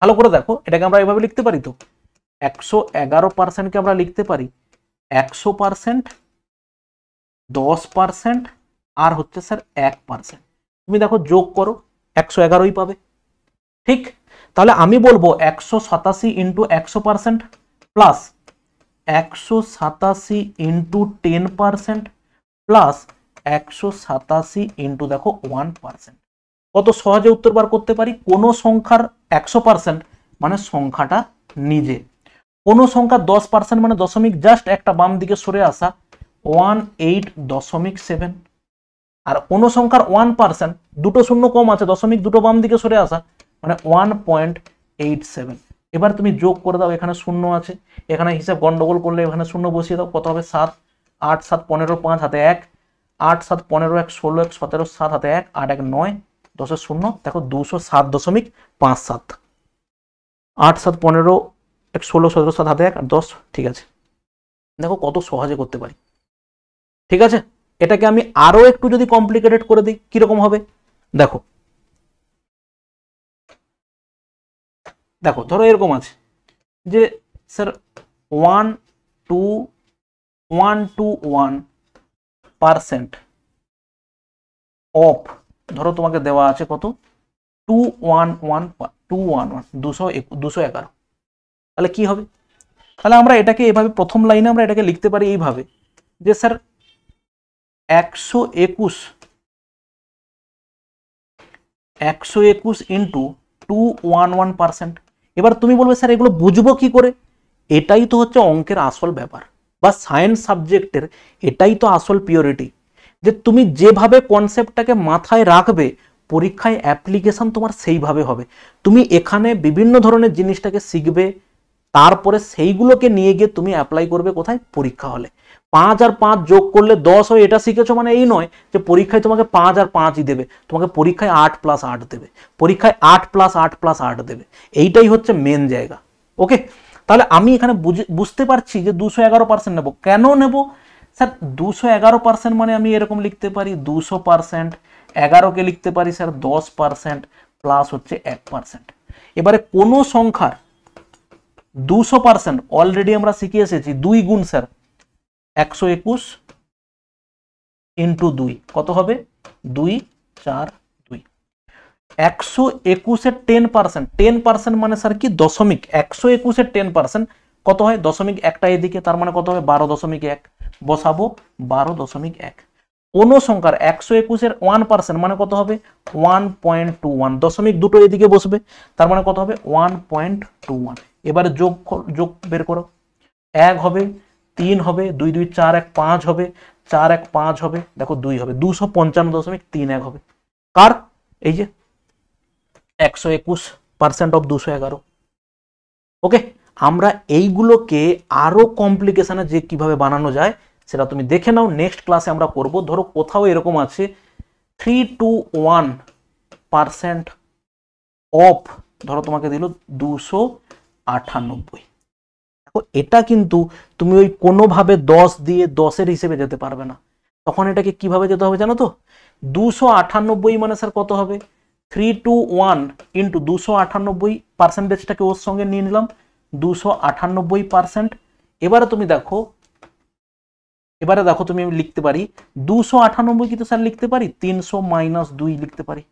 Speaker 1: ভালো করে দেখো এটাকে আমরা এভাবে লিখতে পারি তো একশো এগারো পার্সেন্টকে আমরা লিখতে পারি একশো পার্সেন্ট দশ পার্সেন্ট আর হচ্ছে স্যার এক পার্সেন্ট তুমি দেখো যোগ করো একশো এগারোই পাবে ঠিক তাহলে আমি বলবো একশো সাতাশি ইন্টু একশো পার্সেন্ট প্লাস একশো সাতাশি ইন্টু টেন পারসেন্ট প্লাস একশো সাতাশি ইন্টু দেখো ওয়ান পারসেন্ট কত সহজে উত্তর বার করতে পারি কোনো সংখ্যার একশো পারসেন্ট মানে সংখ্যাটা নিজে কোনো সংখ্যা দশ পার্সেন্ট মানে দশমিক জাস্ট একটা বাম দিকে সরে আসা ওয়ান এইট দশমিক সেভেন আর কোনো সংখ্যার ওয়ান পার্সেন্ট দুটো শূন্য কম আছে দশমিক দুটো বাম দিকে সরে আসা মানে ওয়ান পয়েন্ট এইট সেভেন এবার তুমি যোগ করে দাও এখানে শূন্য আছে এখানে হিসাব গন্ডগোল করলে এখানে শূন্য বসিয়ে দাও কত হবে সাত আট সাত পনেরো পাঁচ হাতে এক আট সাত পনেরো এক ষোলো এক সতেরো সাত হাতে এক আট এক নয় দশের শূন্য দেখো দুশো সাত দশমিক পাঁচ সাত আট সাত পনেরো এক ষোলো সতেরো সাত হাতে এক আর দশ ঠিক আছে দেখো কত সহজে করতে পারি
Speaker 2: ঠিক আছে এটাকে আমি আরও একটু যদি কমপ্লিকেটেড করে দিই কীরকম হবে দেখো দেখো ধরো এরকম আছে যে sir one two one two one percent of ধরো
Speaker 1: তোমাকে দেওয়া আছে কত two one one two one one দুশো দুশো এগারো তাহলে কী হবে তাহলে আমরা এটাকে এভাবে প্রথম লাইনে আমরা এটাকে লিখতে পারি এইভাবে
Speaker 2: যে স্যার একশো একুশ একশো একুশ into two one one percent এবার তুমি বলবে
Speaker 1: স্যার এগুলো বুঝবো কি করে এটাই তো হচ্ছে অঙ্কের আসল ব্যাপার বা সায়েন্স সাবজেক্টের এটাই তো আসল পিওরিটি যে তুমি যেভাবে কনসেপ্টটাকে মাথায় রাখবে পরীক্ষায় অ্যাপ্লিকেশান তোমার সেইভাবে হবে তুমি এখানে বিভিন্ন ধরনের জিনিসটাকে শিখবে তারপরে সেইগুলোকে নিয়ে গিয়ে তুমি অ্যাপ্লাই করবে কোথায় পরীক্ষা হলে পাঁচ আর পাঁচ যোগ করলে দশ হয় এটা শিখেছো মানে এই নয় যে পরীক্ষায় তোমাকে পাঁচ আর পাঁচই দেবে তোমাকে পরীক্ষায় আট প্লাস আট দেবে পরীক্ষায় আট প্লাস আট প্লাস আট দেবে এইটাই হচ্ছে মেন জায়গা ওকে তাহলে আমি এখানে বুঝতে পারছি যে দুশো এগারো পার্সেন্ট নেবো কেন নেব স্যার দুশো এগারো পার্সেন্ট মানে আমি এরকম লিখতে পারি দুশো পার্সেন্ট এগারোকে লিখতে পারি স্যার দশ পার্সেন্ট প্লাস হচ্ছে এক পার্সেন্ট এবারে কোনো সংখ্যার দুশো পার্সেন্ট অলরেডি আমরা শিখে এসেছি দুই গুণ স্যার একশো একুশ ইন্টু দুই কত হবে দুই চার দুই একশো একুশে টেন পার্সেন্ট টেন পার্সেন্ট মানে স্যার কি দশমিক একশো একুশে টেন পার্সেন্ট কত হয় দশমিক একটা এদিকে তার মানে কত হবে বারো দশমিক এক বসাবো বারো দশমিক এক কোনো সংখ্যার একশো একুশের ওয়ান পার্সেন্ট মানে কত হবে ওয়ান পয়েন্ট টু ওয়ান দশমিক দুটো এদিকে বসবে তার মানে কত হবে ওয়ান পয়েন্ট টু ওয়ান এবারে যোগ যোগ বের করো এক হবে তিন হবে দুই দুই চার এক পাঁচ হবে চার এক পাঁচ হবে দেখো দুই হবে দুশো পঞ্চান্ন দশমিক তিন এক হবে কার এই যে একশো একুশ পার্সেন্ট অফ দুশো এগারো ওকে আমরা এইগুলোকে আরও কমপ্লিকেশানে যে কিভাবে বানানো যায় সেটা তুমি দেখে নাও নেক্সট ক্লাসে আমরা করব ধরো কোথাও এরকম আছে three two one percent of ধরো তোমাকে দিল দুশো আটানব্বই দেখো এটা কিন্তু তুমি ওই কোনোভাবে দশ দিয়ে দশের হিসেবে যেতে পারবে না তখন এটাকে কিভাবে যেতে হবে জানো তো দুশো আটানব্বই মানে স্যার কত হবে থ্রি টু ওয়ান ইন্টু দুশো আঠানব্বই পার্সেন্টেজটাকে ওর সঙ্গে নিয়ে নিলাম দুশো আটানব্বই পার্সেন্ট এবারে তুমি দেখো এবারে দেখো তুমি আমি লিখতে পারি দুশো আটানব্বই কিন্তু স্যার লিখতে পারি তিনশো মাইনাস দুই লিখতে পারি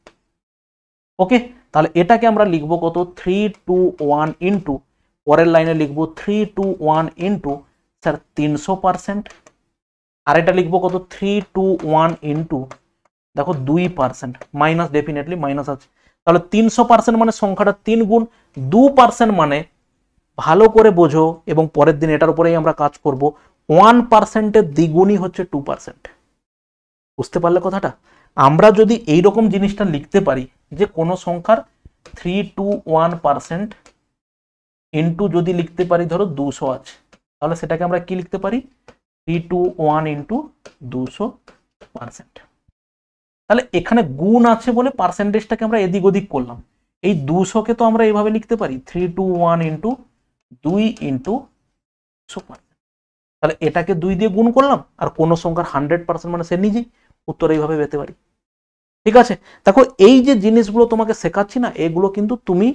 Speaker 1: ওকে তাহলে এটাকে আমরা লিখব কত থ্রি টু ওয়ান ইন্টু পরের লাইনে লিখব three two one into sir তিনশো পারসেন্ট আর এটা লিখব কত থ্রি টু ওয়ান ইন্টু দেখো দুই পার্সেন্ট মাইনাস ডেফিনেটলি মাইনাস আছে তাহলে তিনশো পার্সেন্ট মানে সংখ্যাটা তিন গুণ দু পার্সেন্ট মানে ভালো করে বোঝো এবং পরের দিন এটার উপরেই আমরা কাজ করব ওয়ান পার্সেন্টের দ্বিগুণই হচ্ছে টু পার্সেন্ট বুঝতে পারলে কথাটা আমরা যদি এই রকম জিনিসটা লিখতে পারি যে কোন সংখ্যার three two one percent into যদি লিখতে পারি ধরো দুশো আছে তাহলে সেটাকে আমরা কি লিখতে পারি থ্রি টু ওয়ান ইন্টু দুশো পারসেন্ট তাহলে এখানে গুণ আছে বলে পার্সেন্টেজটাকে আমরা এদিক ওদিক করলাম এই দুশোকে তো আমরা এইভাবে লিখতে পারি থ্রি টু ওয়ান ইন্টু দুই ইন্টু দুশো তাহলে এটাকে দুই দিয়ে গুণ করলাম আর কোনো সংখ্যার হান্ড্রেড পার্সেন্ট মানে সে নিজেই উত্তর এইভাবে পেতে পারি ঠিক আছে দেখো এই যে জিনিসগুলো তোমাকে শেখাচ্ছি না এগুলো কিন্তু তুমি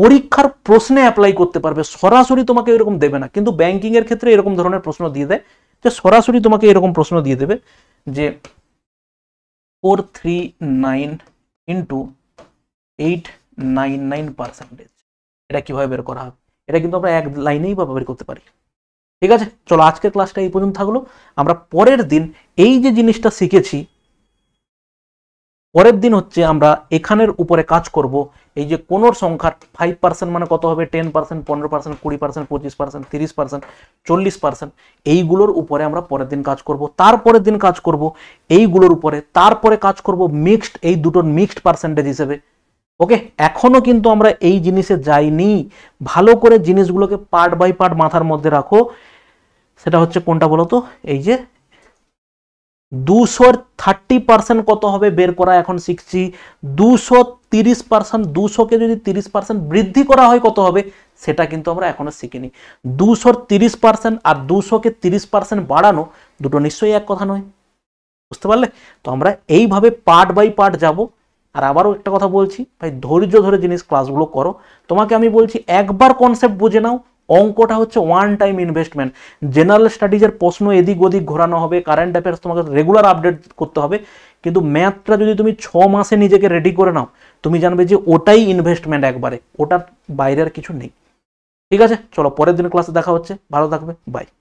Speaker 1: পরীক্ষার প্রশ্নে অ্যাপ্লাই করতে পারবে সরাসরি তোমাকে এরকম দেবে না কিন্তু ব্যাংকিং এর ক্ষেত্রে এরকম ধরনের প্রশ্ন দিয়ে দেয় যে সরাসরি তোমাকে এরকম প্রশ্ন দিয়ে দেবে যে four three nine into eight nine nine percentage এটা কীভাবে বের করা হবে এটা কিন্তু আমরা এক লাইনেই বা বের করতে পারি ঠিক আছে চলো আজকের ক্লাসটা এই পর্যন্ত থাকলো আমরা পরের দিন এই যে জিনিসটা শিখেছি পরের দিন হচ্ছে আমরা এখানের উপরে কাজ করব এই যে কোনো সংখ্যার ফাইভ পার্সেন্ট মানে কত হবে টেন পার্সেন্ট পনেরো পার্সেন্ট কুড়ি পার্সেন্ট পঁচিশ পার্সেন্ট তিরিশ পার্সেন্ট চল্লিশ পার্সেন্ট এইগুলোর উপরে আমরা পরের দিন কাজ করব তারপরের দিন কাজ করব এইগুলোর উপরে তারপরে কাজ করব মিক্সড এই দুটোর মিক্সড পার্সেন্টেজ হিসেবে ওকে এখনও কিন্তু আমরা এই জিনিসে যাইনি ভালো করে জিনিসগুলোকে পার্ট বাই পার্ট মাথার মধ্যে রাখো সেটা হচ্ছে কোনটা বলো তো এই যে দুশোর থার্টি পার্সেন্ট কত হবে বের করা এখন শিখছি দুশো তিরিশ পার্সেন্ট দুশোকে যদি তিরিশ পার্সেন্ট বৃদ্ধি করা হয় কত হবে সেটা কিন্তু আমরা এখনও শিখিনি দুশোর তিরিশ পার্সেন্ট আর দুশোকে তিরিশ পার্সেন্ট বাড়ানো দুটো নিশ্চয়ই এক কথা নয় বুঝতে পারলে তো আমরা এইভাবে পার্ট বাই পার্ট যাব আর আবারও একটা কথা বলছি ভাই ধৈর্য ধরে জিনিস ক্লাসগুলো করো তোমাকে আমি বলছি একবার কনসেপ্ট বুঝে নাও অঙ্কটা হচ্ছে ওয়ান টাইম ইনভেস্টমেন্ট জেনারেল স্টাডিজের প্রশ্ন এদিক ওদিক ঘোরানো হবে কারেন্ট অ্যাফেয়ার্স তোমাকে রেগুলার আপডেট করতে হবে কিন্তু ম্যাথটা যদি তুমি ছ মাসে নিজেকে রেডি করে নাও তুমি জানবে যে ওটাই ইনভেস্টমেন্ট একবারে ওটার বাইরে আর কিছু নেই
Speaker 2: ঠিক আছে চলো পরের দিন ক্লাসে দেখা হচ্ছে ভালো থাকবে বাই